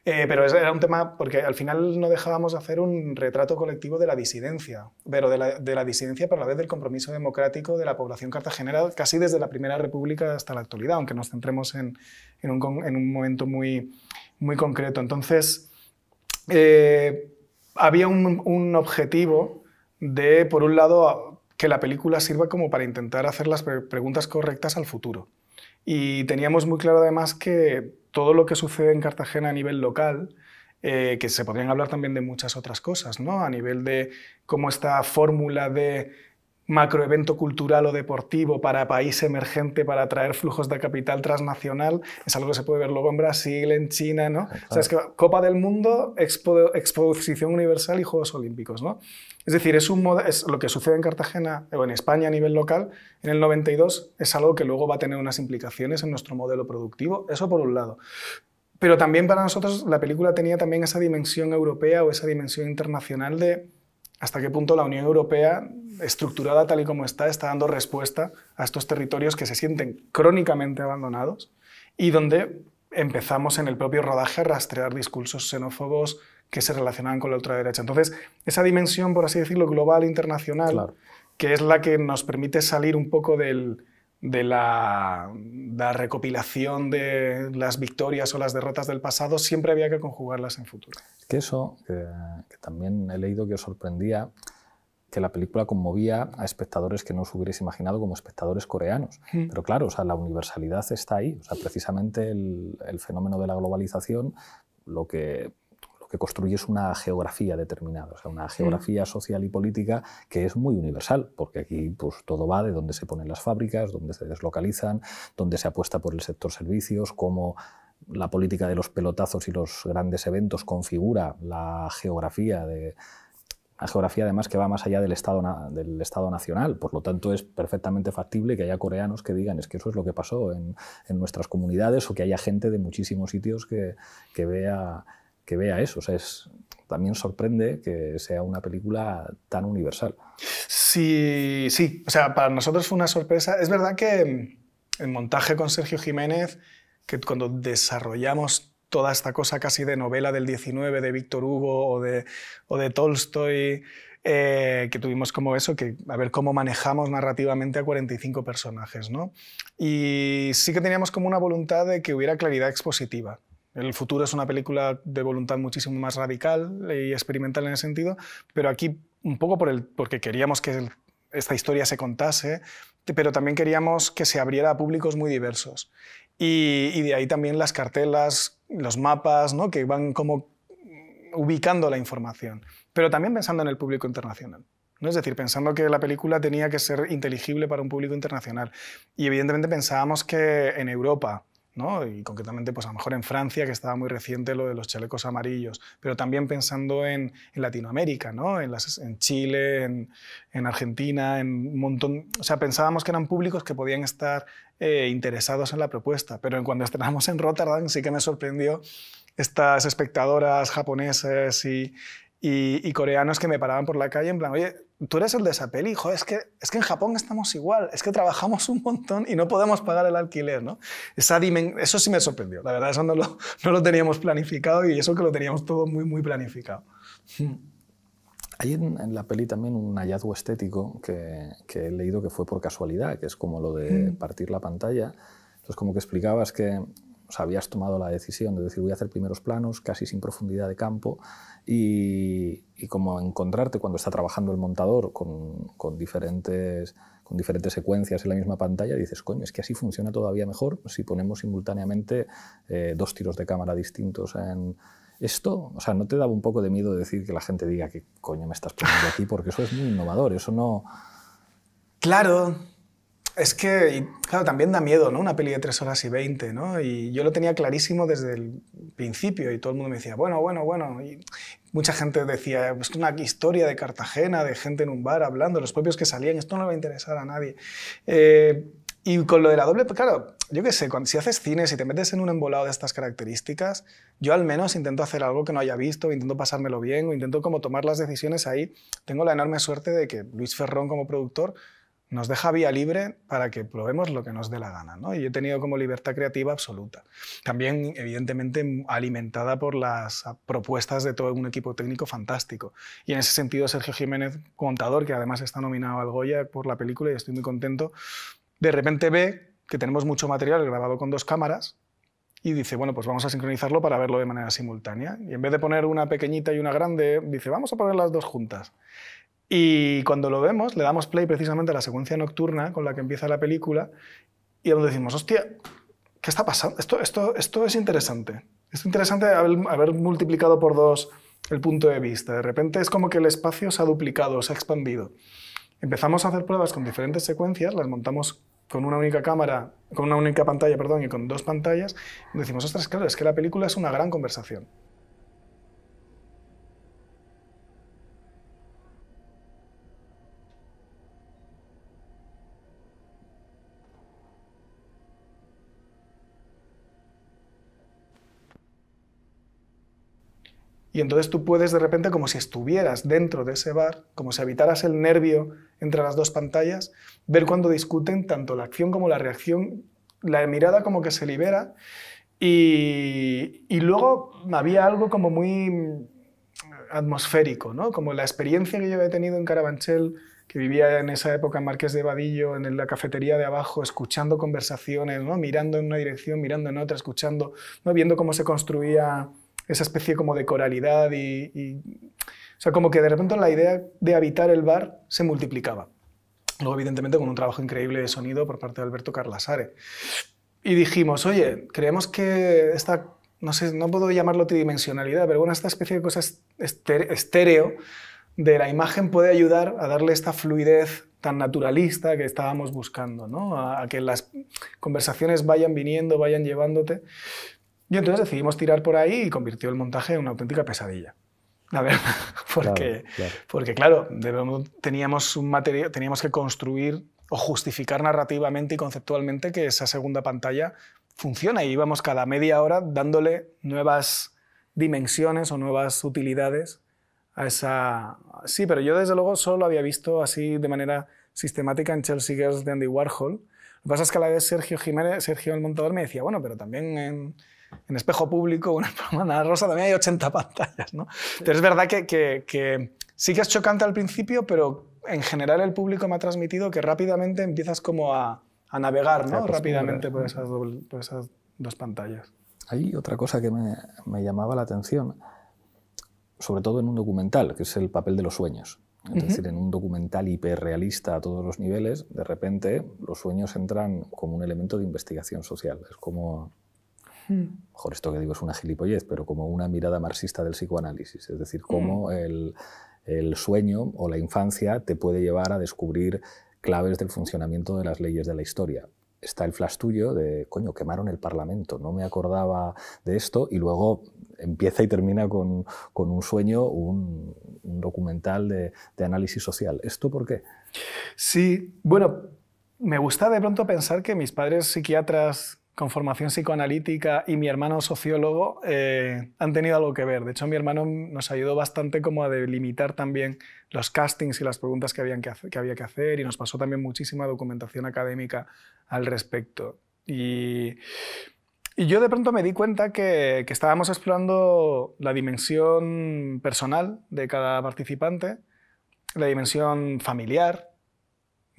eh, pero era un tema, porque al final no dejábamos de hacer un retrato colectivo de la disidencia, pero de la, disidencia, por la vez del compromiso democrático de la población cartagenera, casi desde la Primera República hasta la actualidad, aunque nos centremos en, un, momento muy, concreto. Entonces, eh, había un objetivo de, por un lado, que la película sirva como para intentar hacer las preguntas correctas al futuro. Y teníamos muy claro además que todo lo que sucede en Cartagena a nivel local, eh, que se podrían hablar también de muchas otras cosas, ¿no? A nivel de cómo esta fórmula de macroevento cultural o deportivo para país emergente para atraer flujos de capital transnacional, es algo que se puede ver luego en Brasil, en China, ¿no? O sea, es que Copa del Mundo, Exposición Universal y Juegos Olímpicos, ¿no? Es decir, es, un lo que sucede en Cartagena eh, o en España a nivel local en el 92 es algo que luego va a tener unas implicaciones en nuestro modelo productivo, eso por un lado. Pero también para nosotros la película tenía también esa dimensión europea o esa dimensión internacional de hasta qué punto la Unión Europea, estructurada tal y como está, está dando respuesta a estos territorios que se sienten crónicamente abandonados y donde empezamos en el propio rodaje a rastrear discursos xenófobos, que se relacionaban con la ultraderecha. Entonces, esa dimensión, por así decirlo, global, internacional, que es la que nos permite salir un poco del, de, la, recopilación de las victorias o las derrotas del pasado, siempre había que conjugarlas en futuro. que eso, que, también he leído que os sorprendía, que la película conmovía a espectadores que no os hubierais imaginado como espectadores coreanos. Hmm. Pero claro, o sea, la universalidad está ahí. O sea, precisamente el, el, fenómeno de la globalización lo que que construyes una geografía determinada, o sea, una geografía social y política que es muy universal, porque aquí pues, todo va de dónde se ponen las fábricas, dónde se deslocalizan, dónde se apuesta por el sector servicios, cómo la política de los pelotazos y los grandes eventos configura la geografía de la geografía además que va más allá del Estado, nacional. Por lo tanto, es perfectamente factible que haya coreanos que digan es que eso es lo que pasó en, nuestras comunidades o que haya gente de muchísimos sitios que vea que vea eso. O sea, es, también sorprende que sea una película tan universal. Sí, sí. O sea, para nosotros fue una sorpresa. Es verdad que mm, el montaje con Sergio Jiménez, que cuando desarrollamos toda esta cosa casi de novela del 19 de Víctor Hugo o de, o de Tolstoy, eh, que tuvimos como eso, que a ver cómo manejamos narrativamente a 45 personajes, ¿no? Y sí que teníamos como una voluntad de que hubiera claridad expositiva. El futuro es una película de voluntad muchísimo más radical y experimental en ese sentido, pero aquí un poco por el, porque queríamos que esta historia se contase, pero también queríamos que se abriera a públicos muy diversos. Y, y de ahí también las cartelas, los mapas, ¿no? que van como ubicando la información, pero también pensando en el público internacional. ¿no? Es decir, pensando que la película tenía que ser inteligible para un público internacional. Y evidentemente pensábamos que en Europa, y concretamente pues a lo mejor en Francia, que estaba muy reciente lo de los chalecos amarillos, pero también pensando en, Latinoamérica, ¿no? en, en Chile, en, Argentina, en un montón, o sea, pensábamos que eran públicos que podían estar eh, interesados en la propuesta, pero cuando estrenamos en Rotterdam sí que me sorprendió estas espectadoras japonesas y, y, coreanos que me paraban por la calle en plan, oye, tú eres el de esa peli, es que, es que en Japón estamos igual, es que trabajamos un montón y no podemos pagar el alquiler, ¿no? Esa eso sí me sorprendió, la verdad, eso no lo, *laughs* no lo teníamos planificado y eso que lo teníamos todo muy, muy planificado. Hmm. Hay en, la peli también un hallazgo estético que, que, he leído que fue por casualidad, que es como lo de hmm. partir la pantalla. Entonces, como que explicabas que o sea, habías tomado la decisión de decir voy a hacer primeros planos, casi sin profundidad de campo, y, y como encontrarte cuando está trabajando el montador con, con, diferentes, con diferentes secuencias en la misma pantalla, dices, coño, es que así funciona todavía mejor si ponemos simultáneamente eh, dos tiros de cámara distintos en... Esto, o sea, ¿no te daba un poco de miedo decir que la gente diga que coño me estás poniendo aquí? Porque eso es muy innovador, eso no... Claro, es que, claro, también da miedo, ¿no? Una peli de 3 horas y 20, ¿no? Y yo lo tenía clarísimo desde el principio y todo el mundo me decía, bueno, bueno, bueno. Y mucha gente decía, es una historia de Cartagena, de gente en un bar hablando, los propios que salían, esto no le va a interesar a nadie. Eh, y con lo de la doble, pues claro, yo qué sé, cuando, si haces cine, y te metes en un embolado de estas características, yo al menos intento hacer algo que no haya visto, intento pasármelo bien, o intento como tomar las decisiones ahí. Tengo la enorme suerte de que Luis Ferrón como productor nos deja vía libre para que probemos lo que nos dé la gana. Y yo he tenido como libertad creativa absoluta. También, evidentemente, alimentada por las propuestas de todo un equipo técnico fantástico. Y en ese sentido, Sergio Jiménez, contador, que además está nominado al Goya por la película y estoy muy contento, de repente ve que tenemos mucho material grabado con dos cámaras y dice, bueno, pues vamos a sincronizarlo para verlo de manera simultánea. Y en vez de poner una pequeñita y una grande, dice, vamos a poner las dos juntas. Y cuando lo vemos, le damos play precisamente a la secuencia nocturna con la que empieza la película y donde decimos, hostia, ¿qué está pasando? Esto, es interesante. Es interesante haber, multiplicado por dos el punto de vista. De repente es como que el espacio se ha duplicado, se ha expandido. Empezamos a hacer pruebas con diferentes secuencias, las montamos con una única cámara, con una única pantalla, perdón, y con dos pantallas, decimos, ostras, claro, es que la película es una gran conversación. Y entonces tú puedes de repente, como si estuvieras dentro de ese bar, como si habitaras el nervio entre las dos pantallas, ver cuando discuten tanto la acción como la reacción, la mirada como que se libera. Y, luego había algo como muy atmosférico, ¿no? como la experiencia que yo había tenido en Carabanchel que vivía en esa época en Marqués de Vadillo, en la cafetería de abajo, escuchando conversaciones, ¿no? mirando en una dirección, mirando en otra, escuchando, ¿no? viendo cómo se construía esa especie como de coralidad y, O sea, como que de repente la idea de habitar el bar se multiplicaba. Luego, evidentemente, con un trabajo increíble de sonido por parte de Alberto Carlasare. Y dijimos, oye, creemos que esta, no sé, no puedo llamarlo tridimensionalidad, pero bueno, esta especie de cosas estéreo de la imagen puede ayudar a darle esta fluidez tan naturalista que estábamos buscando, ¿no? a que las conversaciones vayan viniendo, vayan llevándote. Y entonces decidimos tirar por ahí y convirtió el montaje en una auténtica pesadilla. A verdad, *laughs* porque, claro, porque claro, teníamos, un material, teníamos que construir o justificar narrativamente y conceptualmente que esa segunda pantalla funciona y íbamos cada media hora dándole nuevas dimensiones o nuevas utilidades a esa... Sí, pero yo desde luego solo había visto así de manera sistemática en Chelsea Girls de Andy Warhol. Lo que pasa es que a la vez Sergio Jiménez, Sergio el montador, me decía, bueno, pero también en en espejo público, una en *laughs* Rosa también hay 80 pantallas, ¿no? es verdad que, que, sí que es chocante al principio, pero en general el público me ha transmitido que rápidamente empiezas como a, navegar, ¿no? Rápidamente por esas, esas, dos pantallas. Hay otra cosa que me, llamaba la atención, sobre todo en un documental, que es el papel de los sueños. Es decir, en un documental hiperrealista a todos los niveles, de repente los sueños entran como un elemento de investigación social. Es como mejor hmm. esto que digo es una gilipollez, pero como una mirada marxista del psicoanálisis, es decir, hmm. cómo el, sueño o la infancia te puede llevar a descubrir claves del funcionamiento de las leyes de la historia está el flash tuyo de, coño, quemaron el Parlamento, no me acordaba de esto, y luego empieza y termina con, un sueño, un, documental de, análisis social. ¿Esto por qué? Sí, bueno, me gusta de pronto pensar que mis padres psiquiatras con formación psicoanalítica y mi hermano sociólogo eh, han tenido algo que ver. De hecho, mi hermano nos ayudó bastante como a delimitar también los castings y las preguntas que, había que hacer y nos pasó también muchísima documentación académica al respecto. Y, yo de pronto me di cuenta que, estábamos explorando la dimensión personal de cada participante, la dimensión familiar,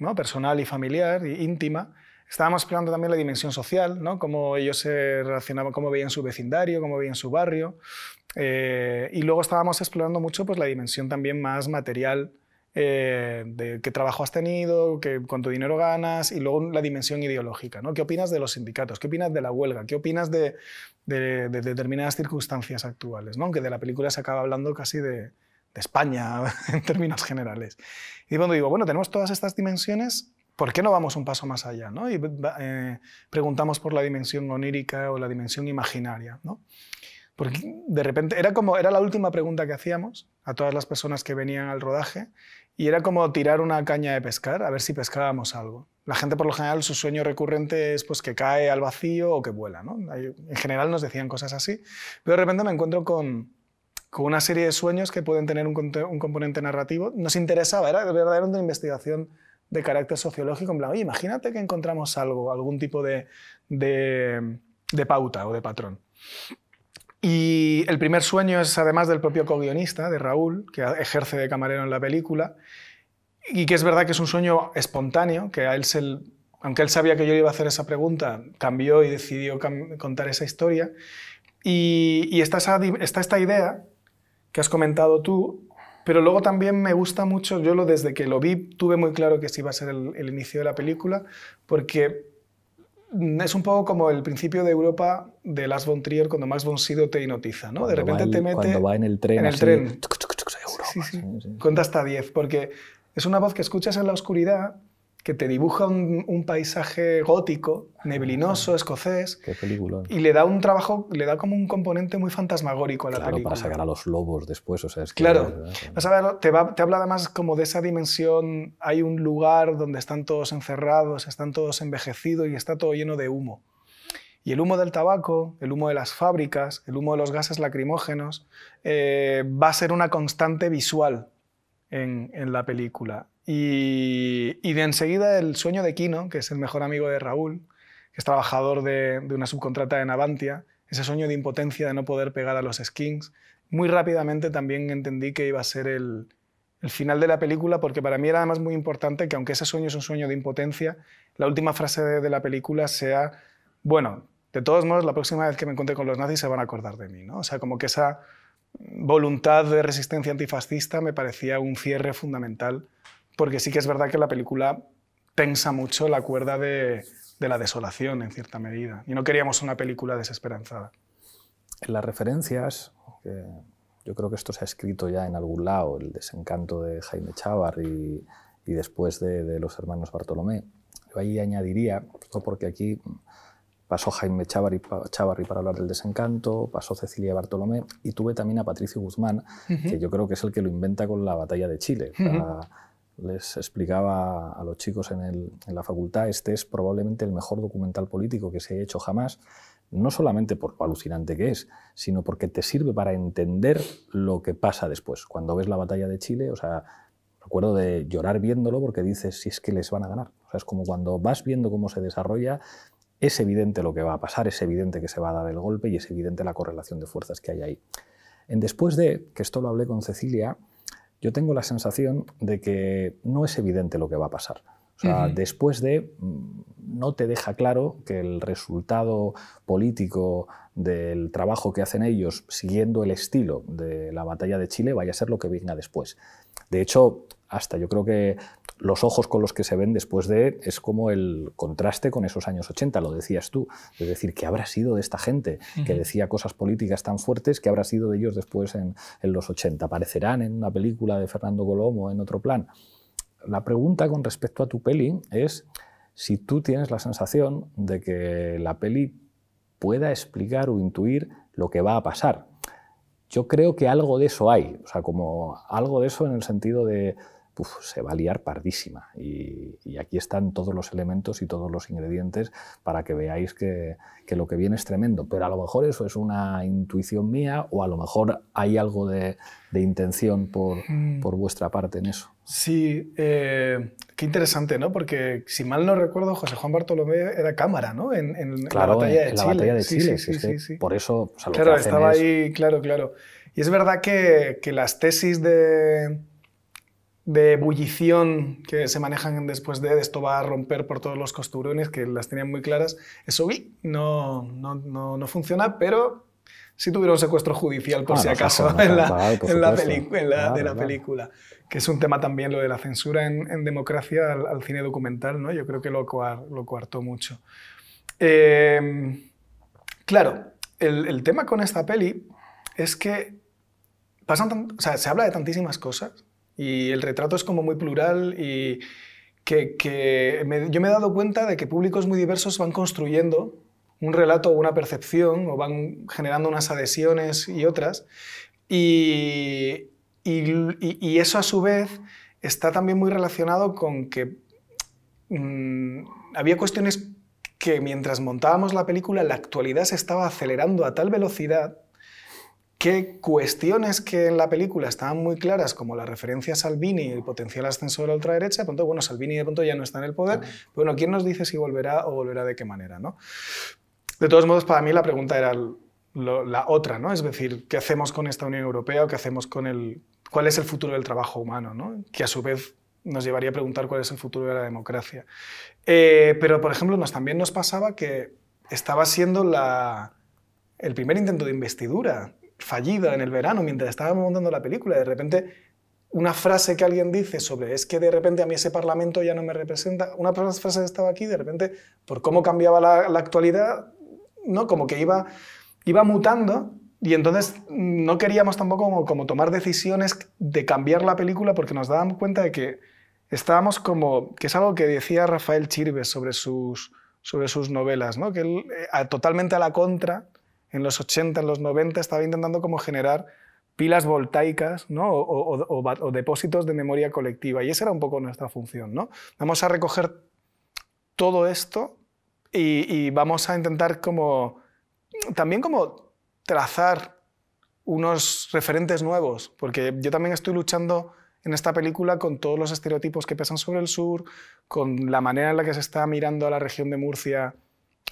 ¿no? personal y familiar y íntima, Estábamos explorando también la dimensión social, ¿no? cómo ellos se relacionaban, cómo veían su vecindario, cómo veían su barrio. Eh, y luego estábamos explorando mucho pues, la dimensión también más material eh, de qué trabajo has tenido, qué, cuánto dinero ganas, y luego la dimensión ideológica. ¿no? ¿Qué opinas de los sindicatos? ¿Qué opinas de la huelga? ¿Qué opinas de, determinadas circunstancias actuales? ¿no? Aunque de la película se acaba hablando casi de, de España *laughs* en términos generales. Y cuando digo, bueno, tenemos todas estas dimensiones ¿por qué no vamos un paso más allá? ¿no? Y eh, preguntamos por la dimensión onírica o la dimensión imaginaria. ¿no? Porque de repente era como era la última pregunta que hacíamos a todas las personas que venían al rodaje y era como tirar una caña de pescar a ver si pescábamos algo. La gente por lo general su sueño recurrente es pues que cae al vacío o que vuela, En general nos decían cosas así, pero de repente me encuentro con, una serie de sueños que pueden tener un, componente narrativo. Nos interesaba, era de verdad una investigación de carácter sociológico, en plan, imagínate que encontramos algo, algún tipo de, de, pauta o de patrón. Y el primer sueño es además del propio co-guionista, de Raúl, que ejerce de camarero en la película, y que es verdad que es un sueño espontáneo, que a él se, aunque él sabía que yo iba a hacer esa pregunta, cambió y decidió contar esa historia. Y, está esta idea que has comentado tú pero luego también me gusta mucho, yo lo, desde que lo vi tuve muy claro que sí iba a ser el, inicio de la película, porque es un poco como el principio de Europa de Las von Trier cuando Max von Sydow te hipnotiza, ¿no? de repente te mete... Cuando va en el tren. En el tren. Cuenta hasta 10, porque es una voz que escuchas en la oscuridad que te dibuja un, paisaje gótico, neblinoso, escocés. Qué película. Y le da un trabajo, le da como un componente muy fantasmagórico a la claro, película. Para sacar a los lobos después, o sea, es Claro. a ver, te, habla además como de esa dimensión. Hay un lugar donde están todos encerrados, están todos envejecidos y está todo lleno de humo. Y el humo del tabaco, el humo de las fábricas, el humo de los gases lacrimógenos, eh, va a ser una constante visual en, en, la película. Y, de enseguida el sueño de Kino, que es el mejor amigo de Raúl, que es trabajador de, una subcontrata en Avantia, ese sueño de impotencia de no poder pegar a los skins, muy rápidamente también entendí que iba a ser el, final de la película, porque para mí era además muy importante que aunque ese sueño es un sueño de impotencia, la última frase de, la película sea, bueno, de todos modos, la próxima vez que me encuentre con los nazis se van a acordar de mí, ¿no? O sea, como que esa voluntad de resistencia antifascista me parecía un cierre fundamental porque sí que es verdad que la película tensa mucho la cuerda de, la desolación en cierta medida, y no queríamos una película desesperanzada. En las referencias, yo creo que esto se ha escrito ya en algún lado, el desencanto de Jaime Chávar y, después de, los hermanos Bartolomé, yo ahí añadiría, porque aquí pasó Jaime Chávarri, Chávarri, para hablar del desencanto, pasó Cecilia Bartolomé y tuve también a Patricio Guzmán, que yo creo que es el que lo inventa con la batalla de Chile les explicaba a los chicos en, la facultad, este es probablemente el mejor documental político que se ha hecho jamás, no solamente por lo alucinante que es, sino porque te sirve para entender lo que pasa después. Cuando ves la batalla de Chile, o sea, recuerdo de llorar viéndolo porque dices, si es que les van a ganar. O sea, es como cuando vas viendo cómo se desarrolla, es evidente lo que va a pasar, es evidente que se va a dar el golpe y es evidente la correlación de fuerzas que hay ahí. En después de, que esto lo hablé con Cecilia, yo tengo la sensación de que no es evidente lo que va a pasar. O sea, después de mm, no te deja claro que el resultado político del trabajo que hacen ellos siguiendo el estilo de la batalla de Chile vaya a ser lo que venga después. De hecho, hasta yo creo que los ojos con los que se ven después de es como el contraste con esos años 80, lo decías tú, es decir, ¿qué habrá sido de esta gente que decía cosas políticas tan fuertes, que habrá sido de ellos después en, los 80? ¿Aparecerán en una película de Fernando Colomo en otro plan? La pregunta con respecto a tu peli es si tú tienes la sensación de que la peli pueda explicar o intuir lo que va a pasar. Yo creo que algo de eso hay, o sea, como algo de eso en el sentido de se va a liar pardísima. Y, aquí están todos los elementos y todos los ingredientes para que veáis que, lo que viene es tremendo. Pero a lo mejor eso es una intuición mía o a lo mejor hay algo de, intención mm. por, vuestra parte en eso. Sí, eh, qué interesante, ¿no? Porque si mal no recuerdo, José Juan Bartolomé era cámara, ¿no? En, la batalla de Chile. La batalla de Chile. Sí, por eso, claro, estaba ahí, claro, claro. Y es verdad que las tesis de de ebullición que se manejan después de esto va a romper por todos los costurones que las tenían muy claras, eso vi, no, no, no, funciona, pero sí tuvieron secuestro judicial por ah, si acaso en la, de la película, que es un tema también lo de la censura en, democracia al, cine documental, ¿no? yo creo que lo, coartó mucho. Em, claro, el, tema con esta peli es que pasan se habla de tantísimas cosas y el retrato es como muy plural y que, yo me he dado cuenta de que públicos muy diversos van construyendo un relato o una percepción o van generando unas adhesiones y otras. Y, eso a su vez está también muy relacionado con que mm, había cuestiones que mientras montábamos la película la actualidad se estaba acelerando a tal velocidad ¿Qué cuestiones que en la película estaban muy claras, como la referencia a Salvini y el potencial ascenso de la ultraderecha, de pronto, bueno, Salvini de pronto ya no está en el poder, bueno, ¿quién nos dice si volverá o volverá de qué manera? ¿no? De todos modos, para mí la pregunta era la otra, ¿no? Es decir, ¿qué hacemos con esta Unión Europea o qué hacemos con el... cuál es el futuro del trabajo humano, ¿no? Que a su vez nos llevaría a preguntar cuál es el futuro de la democracia. Eh, pero, por ejemplo, nos, también nos pasaba que estaba siendo el primer intento de investidura fallida en el verano mientras estábamos montando la película. De repente, una frase que alguien dice sobre es que de repente a mí ese parlamento ya no me representa, una frase que estaba aquí, de repente, por cómo cambiaba la, actualidad, ¿no? como que iba, iba mutando. Y entonces no queríamos tampoco como, tomar decisiones de cambiar la película porque nos dábamos cuenta de que estábamos como, que es algo que decía Rafael Chirves sobre sus, sobre sus novelas, ¿no? que él, eh, totalmente a la contra en los 80, en los 90, estaba intentando como generar pilas voltaicas ¿no? o, depósitos de memoria colectiva. Y esa era un poco nuestra función. ¿no? Vamos a recoger todo esto y, vamos a intentar como, también como trazar unos referentes nuevos, porque yo también estoy luchando en esta película con todos los estereotipos que pesan sobre el sur, con la manera en la que se está mirando a la región de Murcia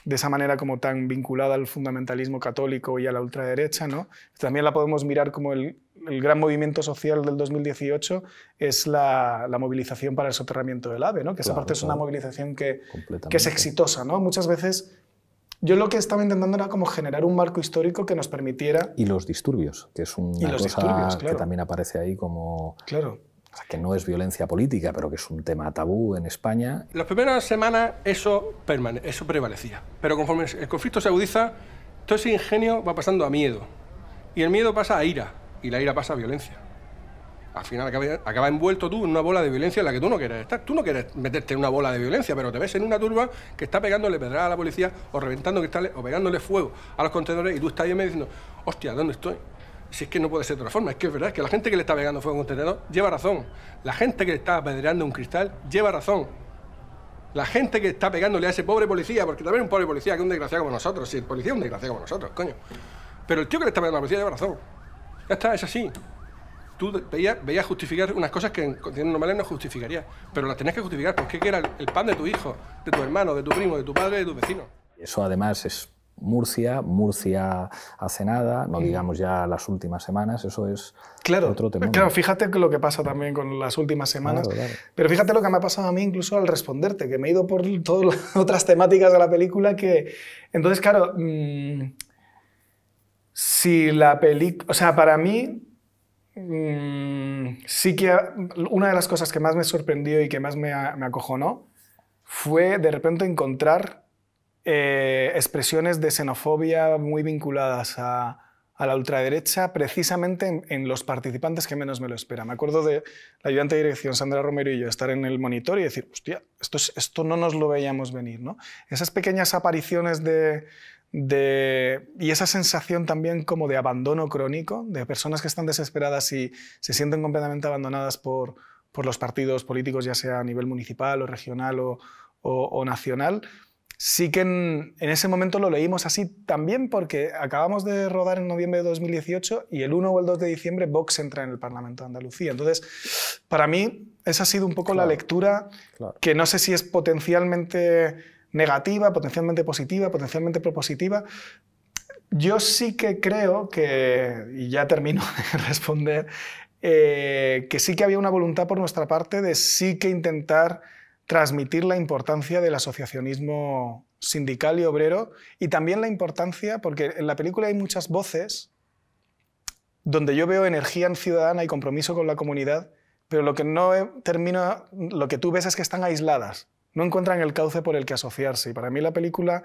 de esa manera como tan vinculada al fundamentalismo católico y a la ultraderecha, ¿no? También la podemos mirar como el, gran movimiento social del 2018 es la, movilización para el soterramiento del AVE, ¿no? Que esa parte es una movilización que, que es exitosa, ¿no? Muchas veces yo lo que estaba intentando era como generar un marco histórico que nos permitiera... Y los disturbios, que es una cosa que también aparece ahí como... Claro sea, que no es violencia política, pero que es un tema tabú en España. Las primeras semanas eso, eso prevalecía, pero conforme el conflicto se agudiza, todo ese ingenio va pasando a miedo, y el miedo pasa a ira, y la ira pasa a violencia. Al final acaba, envuelto tú en una bola de violencia en la que tú no quieres estar. Tú no quieres meterte en una bola de violencia, pero te ves en una turba que está pegándole pedrada a la policía o reventando cristales o pegándole fuego a los contenedores y tú estás ahí me diciendo, hostia, ¿dónde estoy? Si es que no puede ser de otra forma, es que es verdad que la gente que le está pegando fuego un contenedor lleva razón. La gente que le está apedreando un cristal lleva razón. La gente que está pegándole a ese pobre policía, porque también un pobre policía que es un desgraciado como nosotros, si el policía es un desgraciado como nosotros, coño. Pero el tío que le está pegando a la policía lleva razón. Ya está, es así. Tú veías, justificar unas cosas que en condiciones normales no justificarías, pero las tenías que justificar porque era el, pan de tu hijo, de tu hermano, de tu primo, de tu padre, de tu vecino Eso además es Murcia, Murcia hace nada, no mm. digamos ya las últimas semanas, eso es otro tema. Claro, fíjate lo que pasa también con las últimas semanas, pero fíjate lo que me ha pasado a mí incluso al responderte, que me he ido por todas las *laughs* otras temáticas de la película que... Entonces, claro, mm, si la película... O sea, para mí, mm, sí que una de las cosas que más me sorprendió y que más me, me acojonó fue de repente encontrar eh, expresiones de xenofobia muy vinculadas a, la ultraderecha precisamente en, los participantes que menos me lo esperan. Me acuerdo de la ayudante de dirección, Sandra Romero y yo, estar en el monitor y decir, hostia, esto, esto no nos lo veíamos venir. Esas pequeñas apariciones de, y esa sensación también como de abandono crónico, de personas que están desesperadas y se sienten completamente abandonadas por, los partidos políticos, ya sea a nivel municipal o regional o nacional, sí que en, ese momento lo leímos así también porque acabamos de rodar en noviembre de 2018 y el 1 o el 2 de diciembre Vox entra en el Parlamento de Andalucía. Entonces, para mí, esa ha sido un poco la lectura que no sé si es potencialmente negativa, potencialmente positiva, potencialmente propositiva. Yo sí que creo que, y ya termino *laughs* de responder, eh, que sí que había una voluntad por nuestra parte de sí que intentar transmitir la importancia del asociacionismo sindical y obrero y también la importancia, porque en la película hay muchas voces donde yo veo energía en ciudadana y compromiso con la comunidad, pero lo que no termino, lo que tú ves es que están aisladas, no encuentran el cauce por el que asociarse. Y para mí la película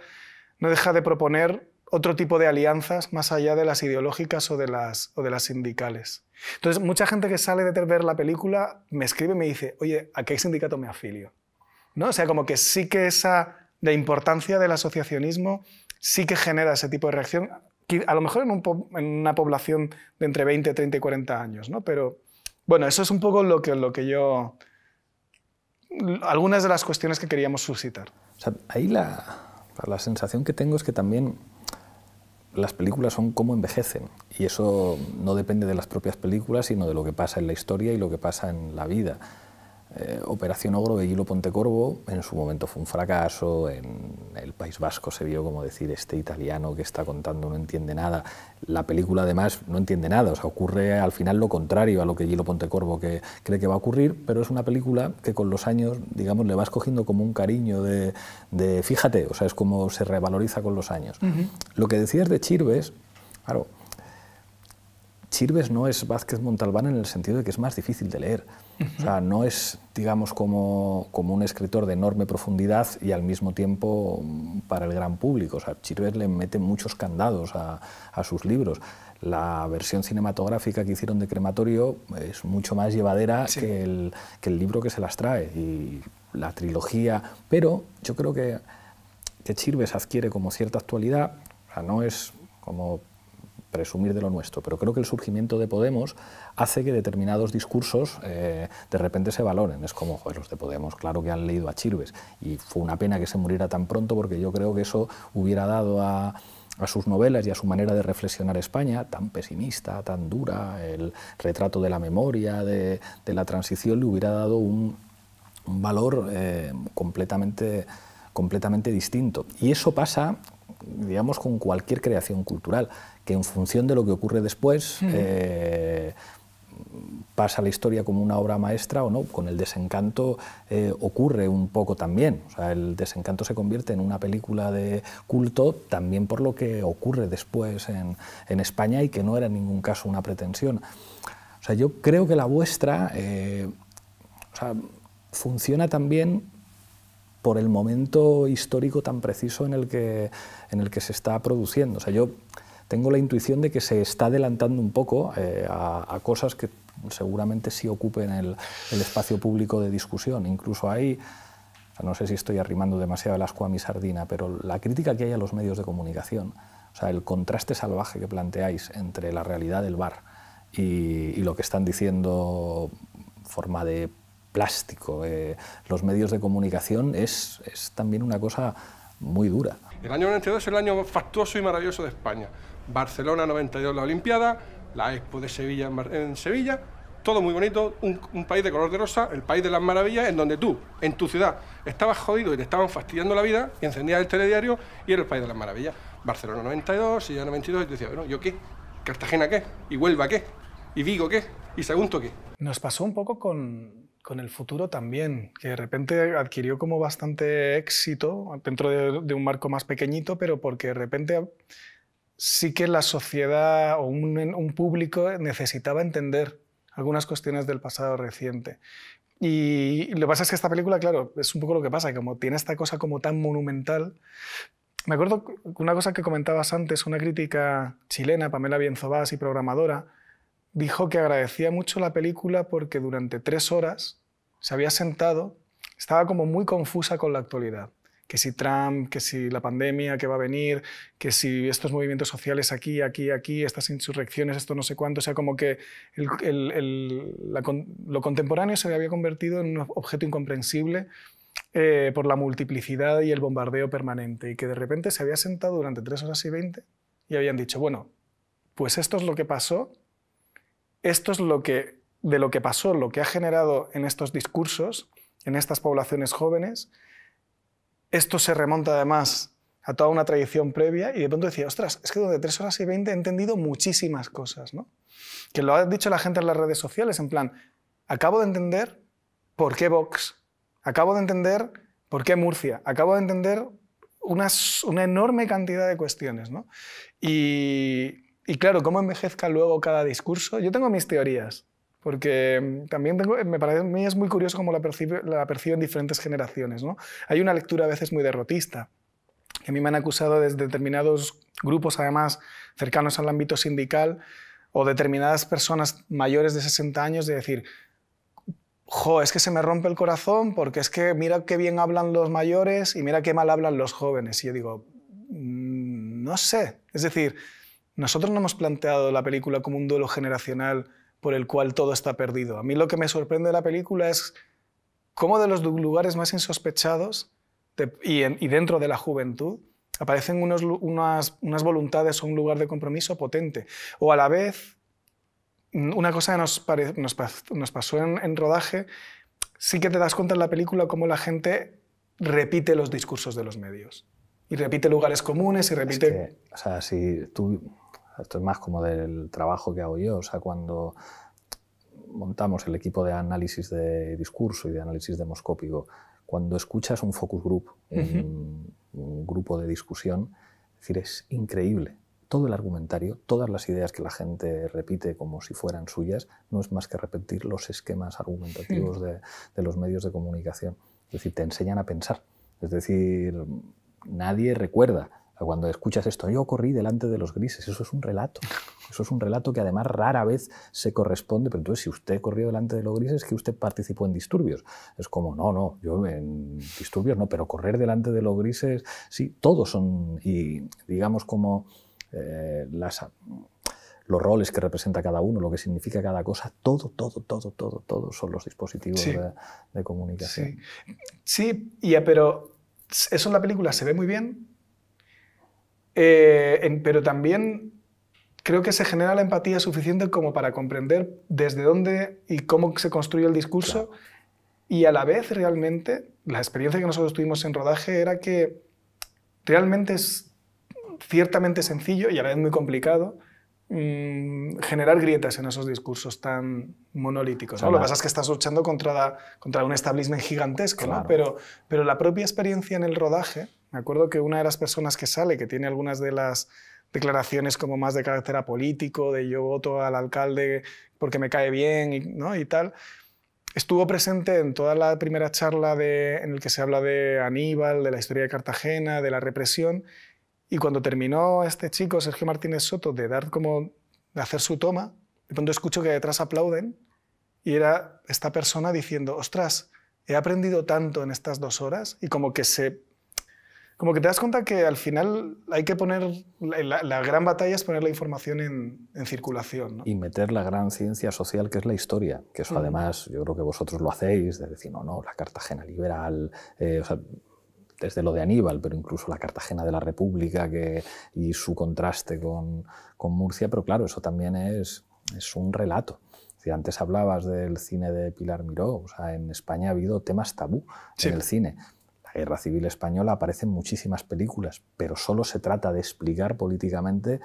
no deja de proponer otro tipo de alianzas más allá de las ideológicas o de las, o de las sindicales. Entonces, mucha gente que sale de ver la película me escribe y me dice, oye, ¿a qué sindicato me afilio? ¿no? O sea, como que sí que esa, la importancia del asociacionismo sí que genera ese tipo de reacción, a lo mejor en, una población de entre 20, 30 y 40 años, ¿no? Pero bueno, eso es un poco lo que, lo que yo... Algunas de las cuestiones que queríamos suscitar. O sea, ahí la, sensación que tengo es que también las películas son como envejecen y eso no depende de las propias películas, sino de lo que pasa en la historia y lo que pasa en la vida. Eh, Operación Ogro de Gilo Pontecorvo en su momento fue un fracaso, en el País Vasco se vio como decir este italiano que está contando no entiende nada, la película además no entiende nada, o sea, ocurre al final lo contrario a lo que Gilo Pontecorvo que cree que va a ocurrir, pero es una película que con los años, digamos, le vas cogiendo como un cariño de, fíjate, o sea, es como se revaloriza con los años. Lo que decías de Chirves, claro, Chirves no es Vázquez Montalbán en el sentido de que es más difícil de leer. O sea, no es, digamos, como, un escritor de enorme profundidad y al mismo tiempo mm, para el gran público. O sea, Chirves le mete muchos candados a, sus libros. La versión cinematográfica que hicieron de Crematorio es mucho más llevadera que, el, libro que se las trae y la trilogía. Pero yo creo que, que Chirves adquiere como cierta actualidad. O no es como presumir de lo nuestro, pero creo que el surgimiento de Podemos hace que determinados discursos eh, de repente se valoren. Es como, los de Podemos, claro que han leído a Chirves, y fue una pena que se muriera tan pronto porque yo creo que eso hubiera dado a sus novelas y a su manera de reflexionar España, tan pesimista, tan dura, el retrato de la memoria, de, la transición, le hubiera dado un, valor eh, completamente, completamente distinto. Y eso pasa, digamos, con cualquier creación cultural que en función de lo que ocurre después hmm. eh, pasa la historia como una obra maestra o no. Con el desencanto eh, ocurre un poco también. O sea, el desencanto se convierte en una película de culto también por lo que ocurre después en, en España y que no era en ningún caso una pretensión. O sea, yo creo que la vuestra eh, funciona también por el momento histórico tan preciso en el que, en el que se está produciendo. O sea, yo tengo la intuición de que se está adelantando un poco eh, a, cosas que seguramente sí ocupen el, espacio público de discusión. Incluso ahí, no sé si estoy arrimando demasiado el asco a mi sardina, pero la crítica que hay a los medios de comunicación, o sea, el contraste salvaje que planteáis entre la realidad del bar y, lo que están diciendo forma de plástico, eh, los medios de comunicación, es, es también una cosa muy dura. El año 92 es el año factuoso y maravilloso de España. Barcelona 92 la Olimpiada, la Expo de Sevilla en, Sevilla, todo muy bonito, un, país de color de rosa, el país de las maravillas, en donde tú, en tu ciudad, estabas jodido y te estaban fastidiando la vida, y encendías el telediario y era el país de las maravillas. Barcelona 92, Sevilla 92, y te decía, bueno, ¿yo qué? ¿Cartagena qué? ¿Y Huelva qué? ¿Y Vigo qué? ¿Y Sagunto qué? Nos pasó un poco con, el futuro también, que de repente adquirió como bastante éxito dentro de un marco más pequeñito, pero porque de repente sí que la sociedad o un, público necesitaba entender algunas cuestiones del pasado reciente. Y lo que pasa es que esta película, claro, es un poco lo que pasa, como tiene esta cosa como tan monumental. Me acuerdo una cosa que comentabas antes, una crítica chilena, Pamela Bienzobás y programadora, dijo que agradecía mucho la película porque durante tres horas se había sentado, estaba como muy confusa con la actualidad que si Trump, que si la pandemia que va a venir, que si estos movimientos sociales aquí, aquí, aquí, estas insurrecciones, esto no sé cuánto, o sea, como que lo contemporáneo se había convertido en un objeto incomprensible. Eh, por la multiplicidad y el bombardeo permanente, y que de repente se había sentado durante tres horas y veinte y habían dicho, bueno, pues esto es lo que pasó, esto es lo que, de lo que pasó, lo que ha generado en estos discursos, en estas poblaciones jóvenes, esto se remonta además a toda una tradición previa y de pronto decía, ostras, es que durante tres horas y 20 he entendido muchísimas cosas, ¿no? Que lo ha dicho la gente en las redes sociales, en plan, acabo de entender por qué Vox, acabo de entender por qué Murcia, acabo de entender una, enorme cantidad de cuestiones, ¿no? y claro, cómo envejezca luego cada discurso, yo tengo mis teorías porque mm, también eh, me parece a mí es muy curioso cómo la, la perciben diferentes generaciones. Hay una lectura a veces muy derrotista, a mí me han acusado desde determinados grupos, además cercanos al ámbito sindical, o determinadas personas mayores de 60 años, de decir, jo, es que se me rompe el corazón porque es que mira qué bien hablan los mayores y mira qué mal hablan los jóvenes. Y yo digo, mm, no sé. Es decir, nosotros no hemos planteado la película como un duelo generacional por el cual todo está perdido. A mí lo que me sorprende de la película es cómo de los lugares más insospechados y, dentro de la juventud aparecen unas, voluntades o un lugar de compromiso potente. O a la vez, mm, una cosa que nos, pasó en, rodaje, sí que te das cuenta en la película cómo la gente repite los discursos de los medios. Y repite lugares comunes y repite... Esto es más como del trabajo que hago yo. O sea, cuando montamos el equipo de análisis de discurso y de análisis demoscópico, cuando escuchas un focus group, un, grupo de discusión, es increíble. Todo el argumentario, todas las ideas que la gente repite como si fueran suyas, no es más que repetir los esquemas argumentativos de, de los medios de comunicación. Es decir, te enseñan a pensar. Es decir, nadie recuerda cuando escuchas esto, yo corrí delante de los grises, eso es un relato. Eso es un relato que además rara vez se corresponde, pero entonces si usted corrió delante de los grises es que usted participó en disturbios. Es como, no, no, yo en disturbios no, pero correr delante de los grises, sí, todos son, y digamos como eh, las los roles que representa cada uno, lo que significa cada cosa, todo, todo, todo, todo, todo son los dispositivos de, comunicación. Sí, sí pero eso en la película se ve muy bien, eh, pero también creo que se genera la empatía suficiente como para comprender desde dónde y cómo se construye el discurso. Y a la vez, realmente, la experiencia que nosotros tuvimos en rodaje era que realmente es ciertamente sencillo y a la vez muy complicado mm, generar grietas en esos discursos tan monolíticos. Lo que pasa es que estás luchando contra, contra un establishment gigantesco, pero, pero la propia experiencia en el rodaje me acuerdo que una de las personas que sale, que tiene algunas de las declaraciones como más de carácter político, de yo voto al alcalde porque me cae bien y, ¿no? y tal, estuvo presente en toda la primera charla en el que se habla de Aníbal, de la historia de Cartagena, de la represión, y cuando terminó este chico, Sergio Martínez Soto, de dar como de hacer su toma, de pronto escucho que detrás aplauden y era esta persona diciendo, ostras, he aprendido tanto en estas dos horas y como que se como que te das cuenta que al final hay que poner, la, gran batalla es poner la información en, circulación. Y meter la gran ciencia social que es la historia, que eso mm. además yo creo que vosotros lo hacéis, de decir, no, no, la Cartagena liberal, eh, o sea, desde lo de Aníbal, pero incluso la Cartagena de la República que, y su contraste con, con Murcia, pero claro, eso también es, es un relato. Si antes hablabas del cine de Pilar Miró, o sea, en España ha habido temas tabú en el cine la Guerra Civil Española aparecen muchísimas películas, pero solo se trata de explicar políticamente,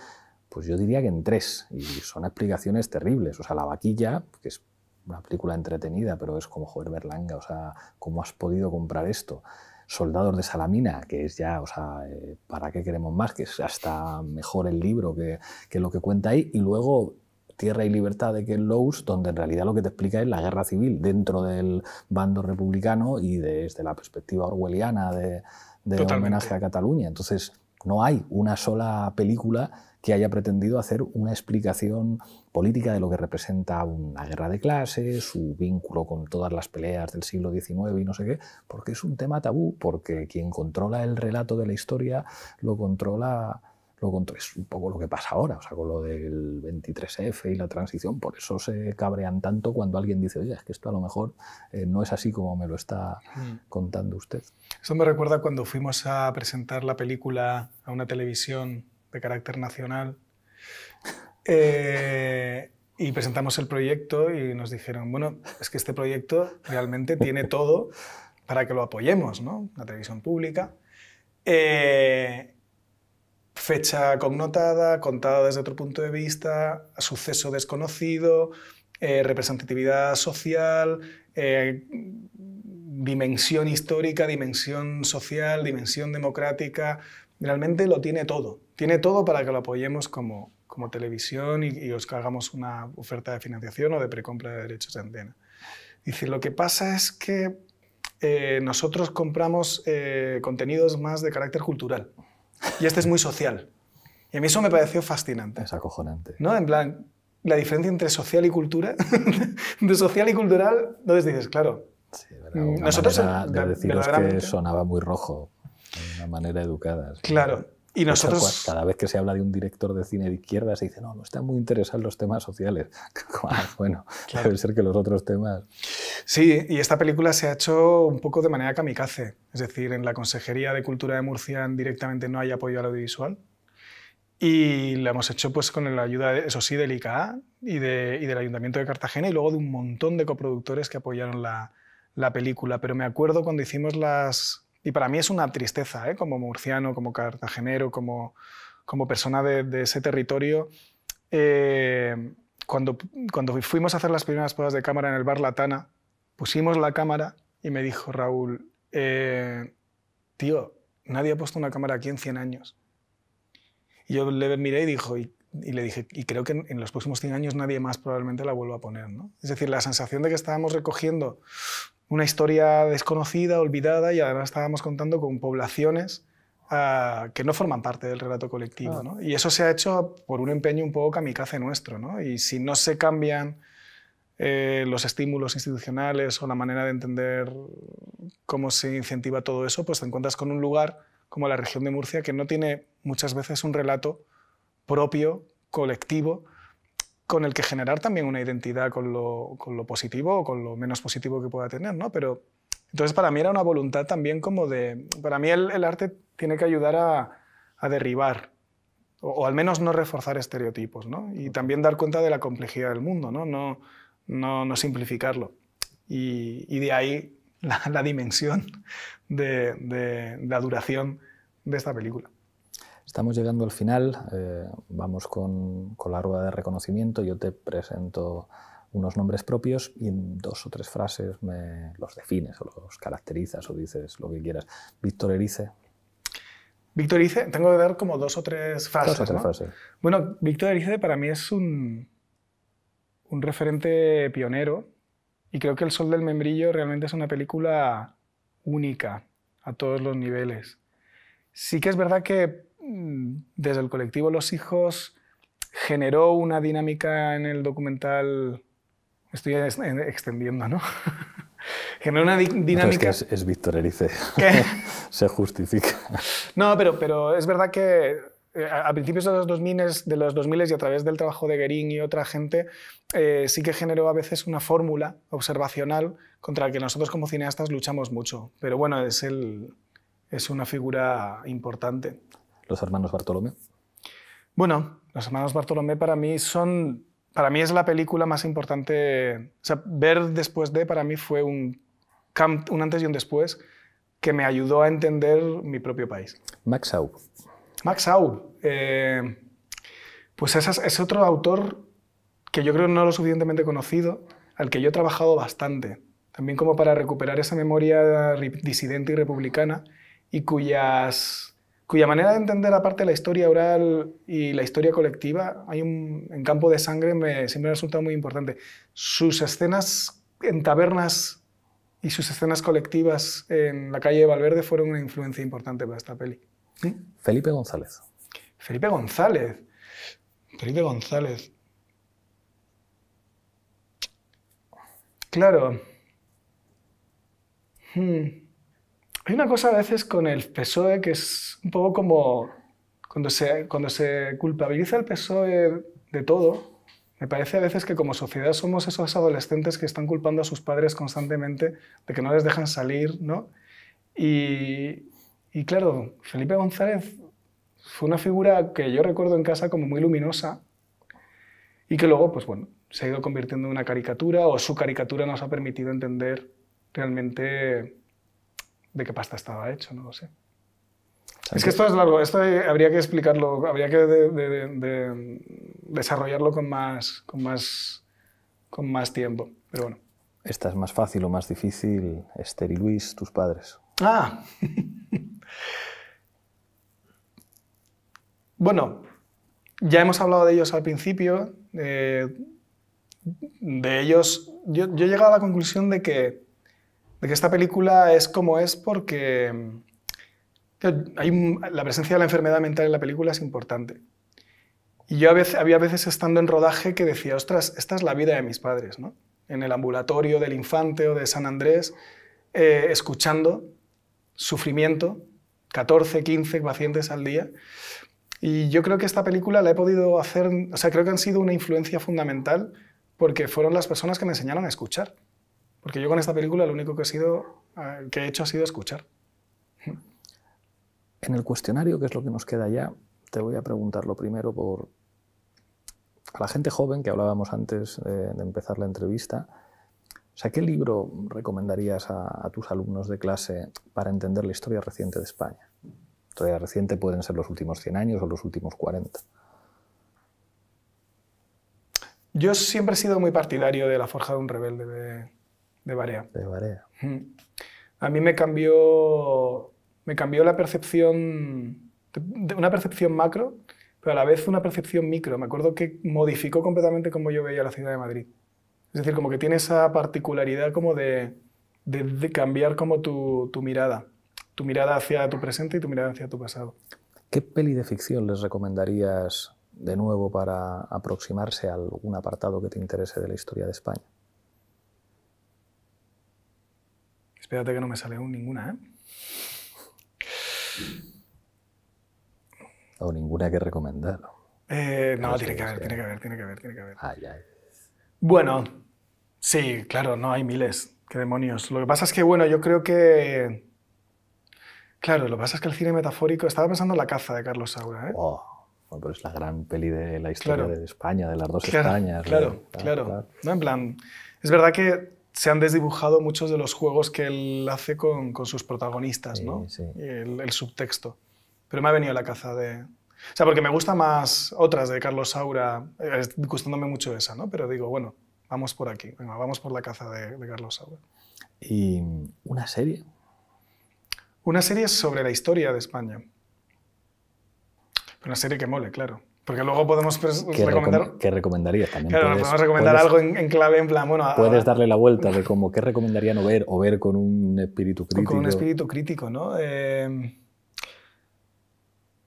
pues yo diría que en tres, y son explicaciones terribles. O sea, La Vaquilla, que es una película entretenida, pero es como, joder, Berlanga, o sea, ¿cómo has podido comprar esto? Soldados de Salamina, que es ya, o sea, eh, ¿para qué queremos más? Que es hasta mejor el libro que, que lo que cuenta ahí. Y luego Tierra y Libertad de Ken Lowe's, donde en realidad lo que te explica es la guerra civil dentro del bando republicano y desde la perspectiva orwelliana de, de homenaje a Cataluña. Entonces, no hay una sola película que haya pretendido hacer una explicación política de lo que representa una guerra de clases, su vínculo con todas las peleas del siglo XIX y no sé qué, porque es un tema tabú, porque quien controla el relato de la historia lo controla es un poco lo que pasa ahora, o sea, con lo del 23F y la transición. Por eso se cabrean tanto cuando alguien dice, oye, es que esto a lo mejor eh, no es así como me lo está mm. contando usted. Eso me recuerda cuando fuimos a presentar la película a una televisión de carácter nacional. *laughs* Eh, y presentamos el proyecto y nos dijeron, bueno, es que este proyecto realmente tiene todo para que lo apoyemos, ¿no? La televisión pública. Eh, fecha connotada, contada desde otro punto de vista, suceso desconocido, eh, representatividad social, eh, dimensión histórica, dimensión social, dimensión democrática. Realmente lo tiene todo. Tiene todo para que lo apoyemos como, televisión y, os hagamos una oferta de financiación o de precompra de derechos de antena. Dice, lo que pasa es que eh, nosotros compramos contenidos más de carácter cultural. Y este es muy social. Y a mí eso me pareció fascinante. Es acojonante. ¿No? En plan, la diferencia entre social y cultura, *laughs* de social y cultural, entonces dices, claro. Nosotros de deciros que sonaba muy rojo, de una manera educada. Claro, y nosotros... cada vez que se habla de un director de cine de izquierda se dice, no, no están muy interesados los temas sociales. *laughs* bueno, debe ser que los otros temas... Sí, y esta película se ha hecho un poco de manera kamikaze. Es decir, en la Consejería de Cultura de Murcia directamente no hay apoyo al audiovisual. Y la hemos hecho pues con la ayuda, eso sí, del ICA y, del Ayuntamiento de Cartagena y luego de un montón de coproductores que apoyaron la, la película. Pero me acuerdo cuando hicimos las, y para mí es una tristeza, ¿eh? como murciano, como cartagenero, como, como persona de, ese territorio. Eh, cuando, cuando fuimos a hacer las primeras pruebas de cámara en el bar Latana, pusimos la cámara y me dijo Raúl, eh, tío, nadie ha puesto una cámara aquí en 100 años. Y yo le miré y, dijo, y, le dije, y creo que en, los próximos 100 años nadie más probablemente la vuelva a poner. ¿no? Es decir, la sensación de que estábamos recogiendo una historia desconocida, olvidada y además estábamos contando con poblaciones ah, que no forman parte del relato colectivo. Ah. Y eso se ha hecho por un empeño un poco kamikaze nuestro. Y si no se cambian eh, los estímulos institucionales o la manera de entender cómo se incentiva todo eso, pues te encuentras con un lugar como la región de Murcia que no tiene muchas veces un relato propio, colectivo, con el que generar también una identidad con lo, positivo o con lo menos positivo que pueda tener, ¿no? Pero entonces para mí era una voluntad también como de... Para mí el, arte tiene que ayudar a, derribar o, al menos no reforzar estereotipos, Y también dar cuenta de la complejidad del mundo, ¿no? No, simplificarlo. Y, de ahí la, dimensión de la duración de esta película. Estamos llegando al final, eh, vamos con, la rueda de reconocimiento, yo te presento unos nombres propios y en dos o tres frases me los defines o los caracterizas o dices lo que quieras. Víctor Erice. Víctor Erice, tengo que dar como dos o tres frases. Dos o tres frases. Bueno, Víctor Erice para mí es un, un referente pionero y creo que El Sol del Membrillo realmente es una película única a todos los niveles. Sí que es verdad que desde el colectivo Los Hijos generó una dinámica en el documental, estoy extendiendo, ¿no? *laughs* generó una dinámica... Es, que es, Víctor Erice, *laughs* se justifica. *laughs* No, pero, pero es verdad que eh, a, principios de los 2000, de los 2000 y a través del trabajo de Guerín y otra gente, eh, sí que generó a veces una fórmula observacional contra la que nosotros como cineastas luchamos mucho. Pero bueno, es, es una figura importante los hermanos Bartolomé? Bueno, los hermanos Bartolomé para mí son... Para mí es la película más importante. O sea, ver después de, para mí fue un, antes y un después que me ayudó a entender mi propio país. Max Aub. Max Aub. Eh, pues es, otro autor que yo creo no lo suficientemente conocido, al que yo he trabajado bastante, también como para recuperar esa memoria disidente y republicana y cuyas cuya manera de entender aparte la historia oral y la historia colectiva, hay un, en Campo de Sangre me, siempre me ha resultado muy importante. Sus escenas en tabernas y sus escenas colectivas en la calle de Valverde fueron una influencia importante para esta peli. Felipe González. Felipe González. Felipe González. Claro. Hmm. Hay una cosa a veces con el PSOE que es un poco como cuando se, cuando se culpabiliza el PSOE de todo, me parece a veces que como sociedad somos esos adolescentes que están culpando a sus padres constantemente de que no les dejan salir, ¿no? Y, y claro, Felipe González fue una figura que yo recuerdo en casa como muy luminosa y que luego, pues bueno, se ha ido convirtiendo en una caricatura o su caricatura nos ha permitido entender realmente de qué pasta estaba hecho, no lo sé. Es que esto es largo, esto habría que explicarlo, habría que desarrollarlo con más, con, más, con más tiempo, pero bueno. ¿Esta es más fácil o más difícil, Esther y Luis, tus padres? Ah. *laughs* bueno, ya hemos hablado de ellos al principio. Eh, de ellos, yo, yo he llegado a la conclusión de que de que esta película es como es porque eh, hay la presencia de la enfermedad mental en la película es importante. Y yo había veces estando en rodaje que decía, ostras, esta es la vida de mis padres, ¿no? En el ambulatorio del Infante o de San Andrés, eh, escuchando sufrimiento, 14, 15 pacientes al día. Y yo creo que esta película la he podido hacer, o sea, creo que han sido una influencia fundamental porque fueron las personas que me enseñaron a escuchar. Porque yo con esta película lo único que, he hecho ha sido escuchar. En el cuestionario, que es lo que nos queda ya, te voy a preguntar lo primero por a la gente joven que hablábamos antes eh, de, empezar la entrevista. sea, ¿qué libro recomendarías a, tus alumnos de clase para entender la historia reciente de España? La historia reciente pueden ser los últimos 100 años o los últimos 40. Yo siempre he sido muy partidario de La Forja de un Rebelde de de Barea. De A mí me cambió, me cambió la percepción, una percepción macro, pero a la vez una percepción micro. Me acuerdo que modificó completamente cómo yo veía la ciudad de Madrid. Es decir, como que tiene esa particularidad como de, cambiar como tu, mirada. Tu mirada hacia tu presente y tu mirada hacia tu pasado. ¿Qué peli de ficción les recomendarías de nuevo para aproximarse a algún apartado que te interese de la historia de España? Espérate que no me sale ninguna, ¿eh? O ninguna que recomendar. Eh, no, tiene que, haber, tiene que haber, tiene que haber, tiene que haber. Bueno, sí, claro, no, hay miles. Qué demonios. Lo que pasa es que, bueno, yo creo que... Claro, lo que pasa es que el cine metafórico... Estaba pensando en La caza de Carlos Saura, ¿eh? Oh, pero es la gran peli de la historia de España, de las dos claro, Españas. Claro, claro, claro, No, en plan... Es verdad que se han desdibujado muchos de los juegos que él hace con, sus protagonistas, ¿no? El, subtexto. Pero me ha venido la caza de... O sea, porque me gusta más otras de Carlos Saura, eh, gustándome mucho esa, ¿no? Pero digo, bueno, vamos por aquí, vamos por la caza de, de Carlos Saura. ¿Y una serie? Una serie sobre la historia de España. Una serie que mole, claro. Porque luego podemos pues, recomendar... ¿Qué recomendarías también? Claro, podemos recomendar algo en, clave, en plan, puedes darle la vuelta de como, ¿qué recomendaría no ver o ver con un espíritu crítico? Con un espíritu crítico, ¿no? Em,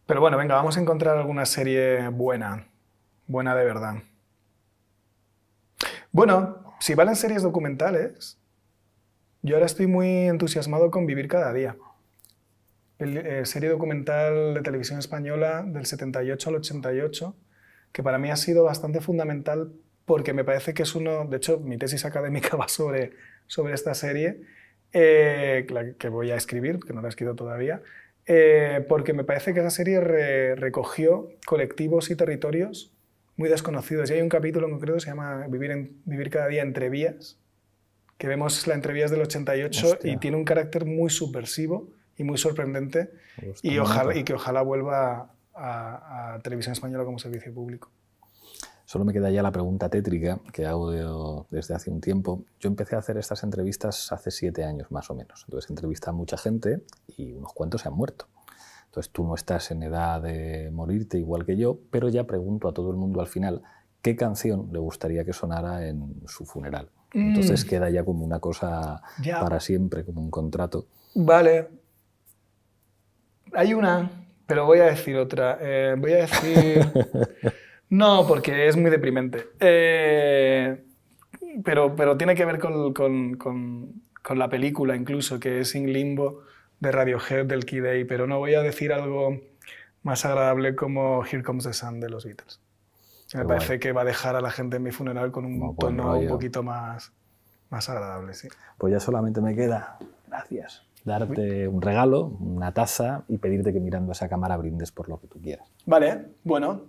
pero bueno, venga, vamos a encontrar alguna serie buena, buena de verdad. Bueno, si valen series documentales, yo ahora estoy muy entusiasmado con Vivir cada día. Eh, serie documental de televisión española del 78 al 88, que para mí ha sido bastante fundamental porque me parece que es uno, de hecho mi tesis académica *laughs* va sobre, sobre esta serie, eh, la que voy a escribir, que no la he escrito todavía, eh, porque me parece que esa serie recogió colectivos y territorios muy desconocidos. Y hay un capítulo en concreto que se llama Vivir, Vivir cada día entre vías, que vemos la entrevías del 88 y tiene un carácter muy subversivo y muy sorprendente pues y, ojalá, y que ojalá vuelva a, Televisión Española como servicio público. Solo me queda ya la pregunta tétrica que hago desde hace un tiempo. Yo empecé a hacer estas entrevistas hace siete años más o menos. Entonces entrevista a mucha gente y unos cuantos se han muerto. Entonces tú no estás en edad de morirte igual que yo, pero ya pregunto a todo el mundo al final qué canción le gustaría que sonara en su funeral. Mm. Entonces queda ya como una cosa para siempre, como un contrato. Vale, hay una, pero voy a decir otra. Eh, voy a decir... *laughs* no, porque es muy deprimente. Eh, pero, pero tiene que ver con, la película incluso, que es In Limbo de Radiohead del Key Day, pero no voy a decir algo más agradable como Here Comes the Sun de los Beatles. Me parece que va a dejar a la gente en mi funeral con un tono un poquito más, más agradable. Sí. Pues ya solamente me queda. Gracias darte un regalo, una taza y pedirte que mirando esa cámara brindes por lo que tú quieras. Vale, bueno.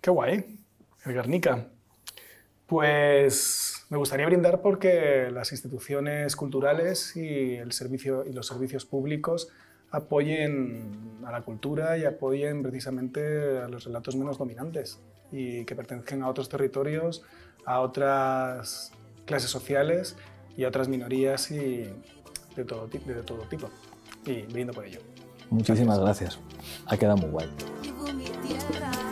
Qué guay, el Guernica. Pues me gustaría brindar porque las instituciones culturales y, el servicio, y los servicios públicos apoyen a la cultura y apoyen precisamente a los relatos menos dominantes y que pertenecen a otros territorios, a otras clases sociales y a otras minorías y, de todo, tipo, de todo tipo. Y brindo por ello. Muchísimas gracias. Ha quedado muy guay.